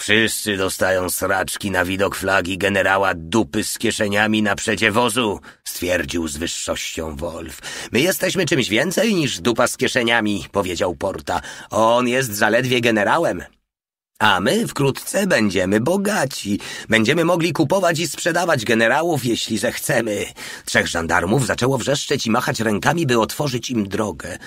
Wszyscy dostają sraczki na widok flagi generała dupy z kieszeniami na wozu, stwierdził z wyższością Wolf. My jesteśmy czymś więcej niż dupa z kieszeniami, powiedział Porta. On jest zaledwie generałem. A my wkrótce będziemy bogaci. Będziemy mogli kupować i sprzedawać generałów, jeśli zechcemy. Trzech żandarmów zaczęło wrzeszczeć i machać rękami, by otworzyć im drogę.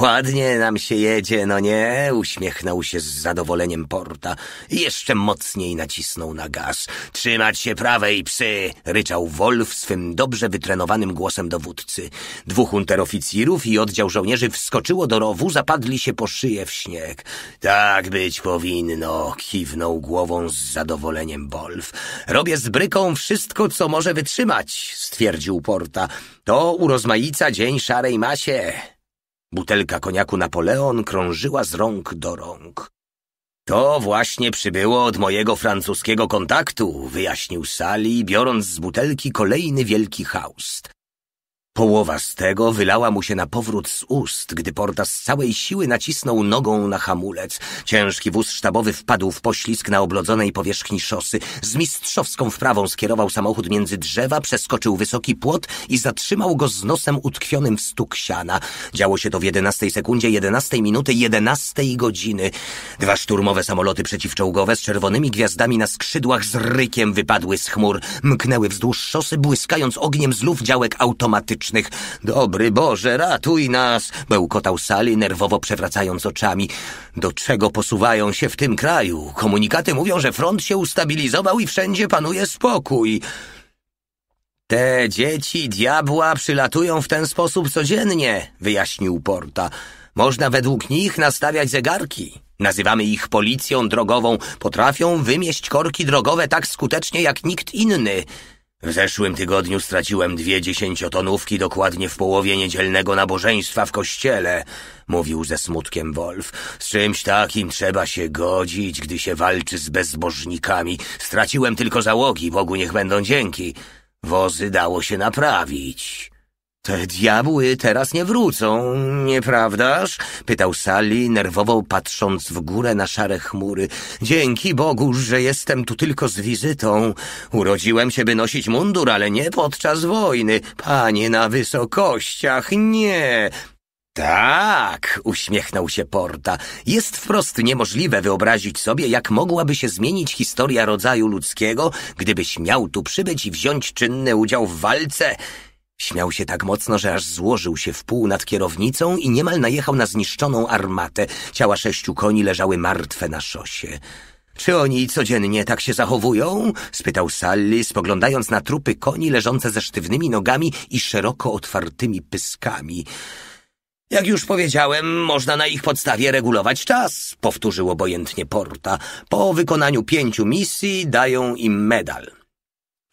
Ładnie nam się jedzie, no nie? Uśmiechnął się z zadowoleniem Porta i jeszcze mocniej nacisnął na gaz. Trzymać się prawej, psy! Ryczał Wolf swym dobrze wytrenowanym głosem dowódcy. Dwóch unteroficirów i oddział żołnierzy wskoczyło do rowu, zapadli się po szyję w śnieg. Tak być powinno, kiwnął głową z zadowoleniem Wolf. Robię z bryką wszystko, co może wytrzymać, stwierdził Porta. To urozmaica dzień szarej masie. Butelka koniaku Napoleon krążyła z rąk do rąk. To właśnie przybyło od mojego francuskiego kontaktu, wyjaśnił Sali, biorąc z butelki kolejny wielki haust. Połowa z tego wylała mu się na powrót z ust, gdy Porta z całej siły nacisnął nogą na hamulec. Ciężki wóz sztabowy wpadł w poślizg na oblodzonej powierzchni szosy. Z mistrzowską wprawą skierował samochód między drzewa, przeskoczył wysoki płot i zatrzymał go z nosem utkwionym w stuk siana. Działo się to w jedenastej sekundzie, jedenastej minuty, jedenastej godziny. Dwa szturmowe samoloty przeciwczołgowe z czerwonymi gwiazdami na skrzydłach z rykiem wypadły z chmur. Mknęły wzdłuż szosy, błyskając ogniem z luf działek automatycznych wiecznych. Dobry Boże, ratuj nas! Bełkotał sali, nerwowo przewracając oczami. Do czego posuwają się w tym kraju? Komunikaty mówią, że front się ustabilizował i wszędzie panuje spokój. Te dzieci diabła przylatują w ten sposób codziennie, wyjaśnił Porta. Można według nich nastawiać zegarki. Nazywamy ich policją drogową. Potrafią wymieść korki drogowe tak skutecznie jak nikt inny. W zeszłym tygodniu straciłem dwie dziesięciotonówki dokładnie w połowie niedzielnego nabożeństwa w kościele, mówił ze smutkiem Wolf. Z czymś takim trzeba się godzić, gdy się walczy z bezbożnikami. Straciłem tylko załogi, Bogu niech będą dzięki. Wozy dało się naprawić. Te diabły teraz nie wrócą, nieprawdaż? Pytał Sally, nerwowo patrząc w górę na szare chmury. Dzięki Bogu, że jestem tu tylko z wizytą. Urodziłem się, by nosić mundur, ale nie podczas wojny. Panie na wysokościach, nie. Tak, uśmiechnął się Porta. Jest wprost niemożliwe wyobrazić sobie, jak mogłaby się zmienić historia rodzaju ludzkiego, gdybyś miał tu przybyć i wziąć czynny udział w walce. Śmiał się tak mocno, że aż złożył się w pół nad kierownicą i niemal najechał na zniszczoną armatę. Ciała sześciu koni leżały martwe na szosie. Czy oni codziennie tak się zachowują? spytał Sally, spoglądając na trupy koni leżące ze sztywnymi nogami i szeroko otwartymi pyskami. Jak już powiedziałem, można na ich podstawie regulować czas, powtórzył obojętnie Porta. Po wykonaniu pięciu misji dają im medal.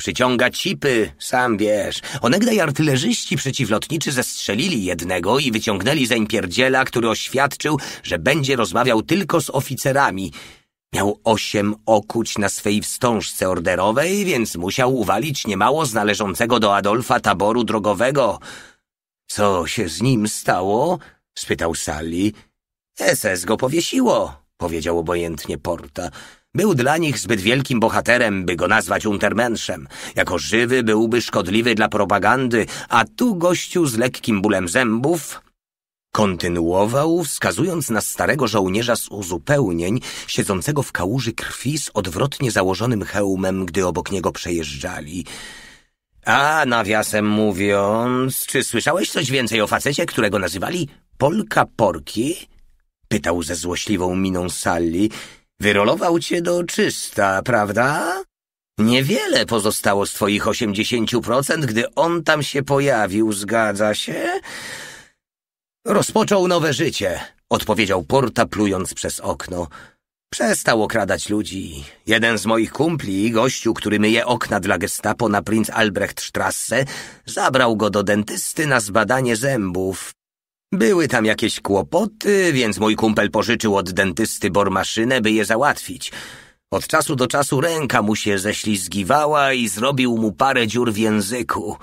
Przyciąga cipy, sam wiesz. Onegdaj artylerzyści przeciwlotniczy zestrzelili jednego i wyciągnęli zeń pierdziela, który oświadczył, że będzie rozmawiał tylko z oficerami. Miał osiem okuć na swej wstążce orderowej, więc musiał uwalić niemało z należącego do Adolfa taboru drogowego. Co się z nim stało? spytał Sally. SS go powiesiło, powiedział obojętnie Porta. Był dla nich zbyt wielkim bohaterem, by go nazwać untermenszem. Jako żywy byłby szkodliwy dla propagandy, a tu gościu z lekkim bólem zębów... Kontynuował, wskazując na starego żołnierza z uzupełnień, siedzącego w kałuży krwi z odwrotnie założonym hełmem, gdy obok niego przejeżdżali. A, nawiasem mówiąc, czy słyszałeś coś więcej o facecie, którego nazywali Polka Porki? Pytał ze złośliwą miną Sally. Wyrolował cię do czysta, prawda? Niewiele pozostało z twoich 80%, gdy on tam się pojawił, zgadza się? Rozpoczął nowe życie, odpowiedział Porta, plując przez okno. Przestał okradać ludzi. Jeden z moich kumpli, gościu, który myje okna dla gestapo na Prinz Albrecht Strasse, zabrał go do dentysty na zbadanie zębów. Były tam jakieś kłopoty, więc mój kumpel pożyczył od dentysty bormaszynę, by je załatwić. Od czasu do czasu ręka mu się ześlizgiwała i zrobił mu parę dziur w języku.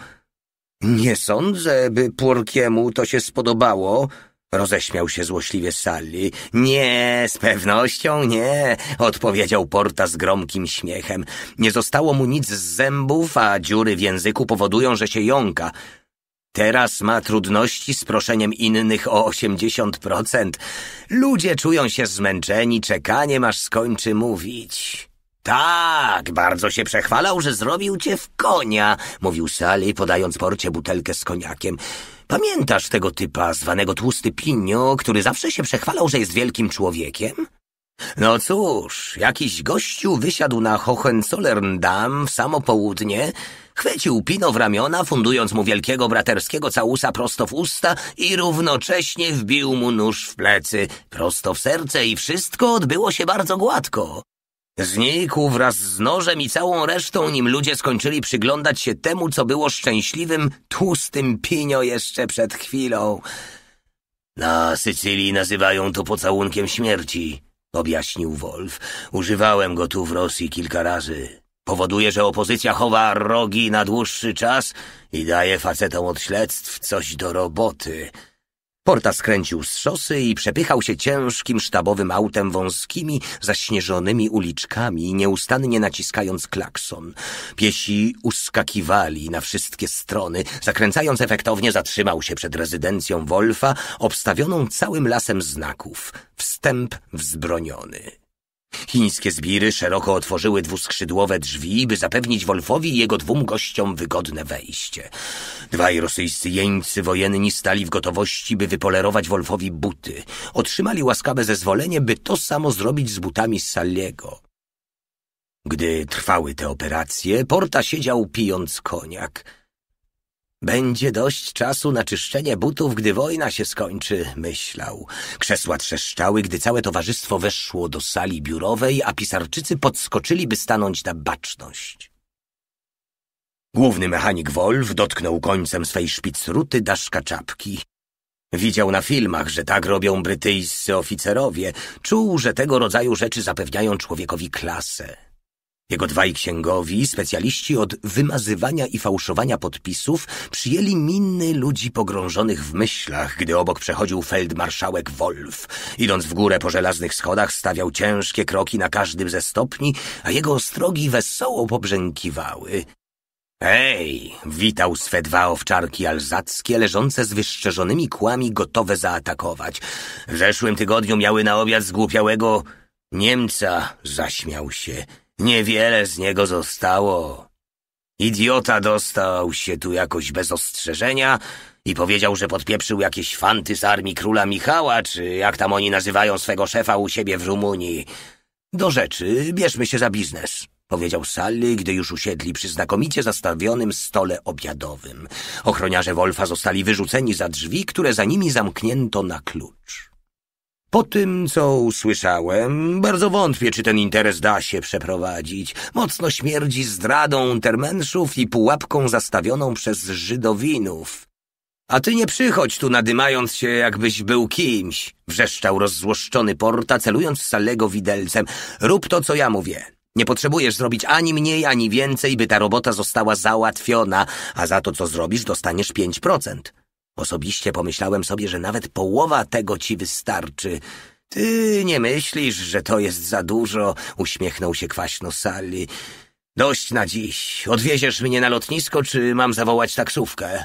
Nie sądzę, by Purkiemu to się spodobało, roześmiał się złośliwie Sally. Nie, z pewnością nie, odpowiedział Porta z gromkim śmiechem. Nie zostało mu nic z zębów, a dziury w języku powodują, że się jąka. Teraz ma trudności z proszeniem innych o 80%. Ludzie czują się zmęczeni czekaniem, aż skończy mówić. Tak, bardzo się przechwalał, że zrobił cię w konia, mówił Sally, podając porcie butelkę z koniakiem. Pamiętasz tego typa, zwanego Tłusty Pinio, który zawsze się przechwalał, że jest wielkim człowiekiem? No cóż, jakiś gościu wysiadł na Hohenzollern-Dam w samo południe, chwycił Pino w ramiona, fundując mu wielkiego braterskiego całusa prosto w usta i równocześnie wbił mu nóż w plecy, prosto w serce i wszystko odbyło się bardzo gładko. Znikł wraz z nożem i całą resztą, nim ludzie skończyli przyglądać się temu, co było szczęśliwym, tłustym Pinio jeszcze przed chwilą. Na Sycylii nazywają to pocałunkiem śmierci objaśnił Wolf. Używałem go tu w Rosji kilka razy. Powoduje, że opozycja chowa rogi na dłuższy czas i daje facetom od śledztw coś do roboty. Porta skręcił z szosy i przepychał się ciężkim sztabowym autem wąskimi, zaśnieżonymi uliczkami, nieustannie naciskając klakson. Piesi uskakiwali na wszystkie strony. Zakręcając efektownie, zatrzymał się przed rezydencją Wolfa, obstawioną całym lasem znaków. Wstęp wzbroniony. Chińskie zbiry szeroko otworzyły dwuskrzydłowe drzwi, by zapewnić Wolfowi i jego dwóm gościom wygodne wejście. Dwaj rosyjscy jeńcy wojenni stali w gotowości, by wypolerować Wolfowi buty. Otrzymali łaskawe zezwolenie, by to samo zrobić z butami Saliego. Gdy trwały te operacje, Porta siedział pijąc koniak. Będzie dość czasu na czyszczenie butów, gdy wojna się skończy, myślał. Krzesła trzeszczały, gdy całe towarzystwo weszło do sali biurowej, a pisarczycy podskoczyli, by stanąć na baczność. Główny mechanik Wolf dotknął końcem swej szpicruty daszka czapki. Widział na filmach, że tak robią brytyjscy oficerowie. Czuł, że tego rodzaju rzeczy zapewniają człowiekowi klasę. Jego dwaj księgowi, specjaliści od wymazywania i fałszowania podpisów, przyjęli miny ludzi pogrążonych w myślach, gdy obok przechodził feldmarszałek Wolf. Idąc w górę po żelaznych schodach, stawiał ciężkie kroki na każdym ze stopni, a jego ostrogi wesoło pobrzękiwały. Ej! Witał swe dwa owczarki alzackie, leżące z wyszczerzonymi kłami, gotowe zaatakować. W zeszłym tygodniu miały na obiad zgłupiałego Niemca, zaśmiał się. Niewiele z niego zostało. Idiota dostał się tu jakoś bez ostrzeżenia i powiedział, że podpieprzył jakieś fanty z armii króla Michała, czy jak tam oni nazywają swego szefa u siebie w Rumunii. Do rzeczy, bierzmy się za biznes, powiedział Sally, gdy już usiedli przy znakomicie zastawionym stole obiadowym. Ochroniarze Wolfa zostali wyrzuceni za drzwi, które za nimi zamknięto na klucz. Po tym, co usłyszałem, bardzo wątpię, czy ten interes da się przeprowadzić. Mocno śmierdzi zdradą termenszów i pułapką zastawioną przez Żydowinów. A ty nie przychodź tu nadymając się, jakbyś był kimś, wrzeszczał rozzłoszczony Porta, celując w Salego widelcem. Rób to, co ja mówię. Nie potrzebujesz zrobić ani mniej, ani więcej, by ta robota została załatwiona, a za to, co zrobisz, dostaniesz pięć procent. Osobiście pomyślałem sobie, że nawet połowa tego ci wystarczy. Ty nie myślisz, że to jest za dużo, uśmiechnął się kwaśno Sally. Dość na dziś. Odwieziesz mnie na lotnisko, czy mam zawołać taksówkę?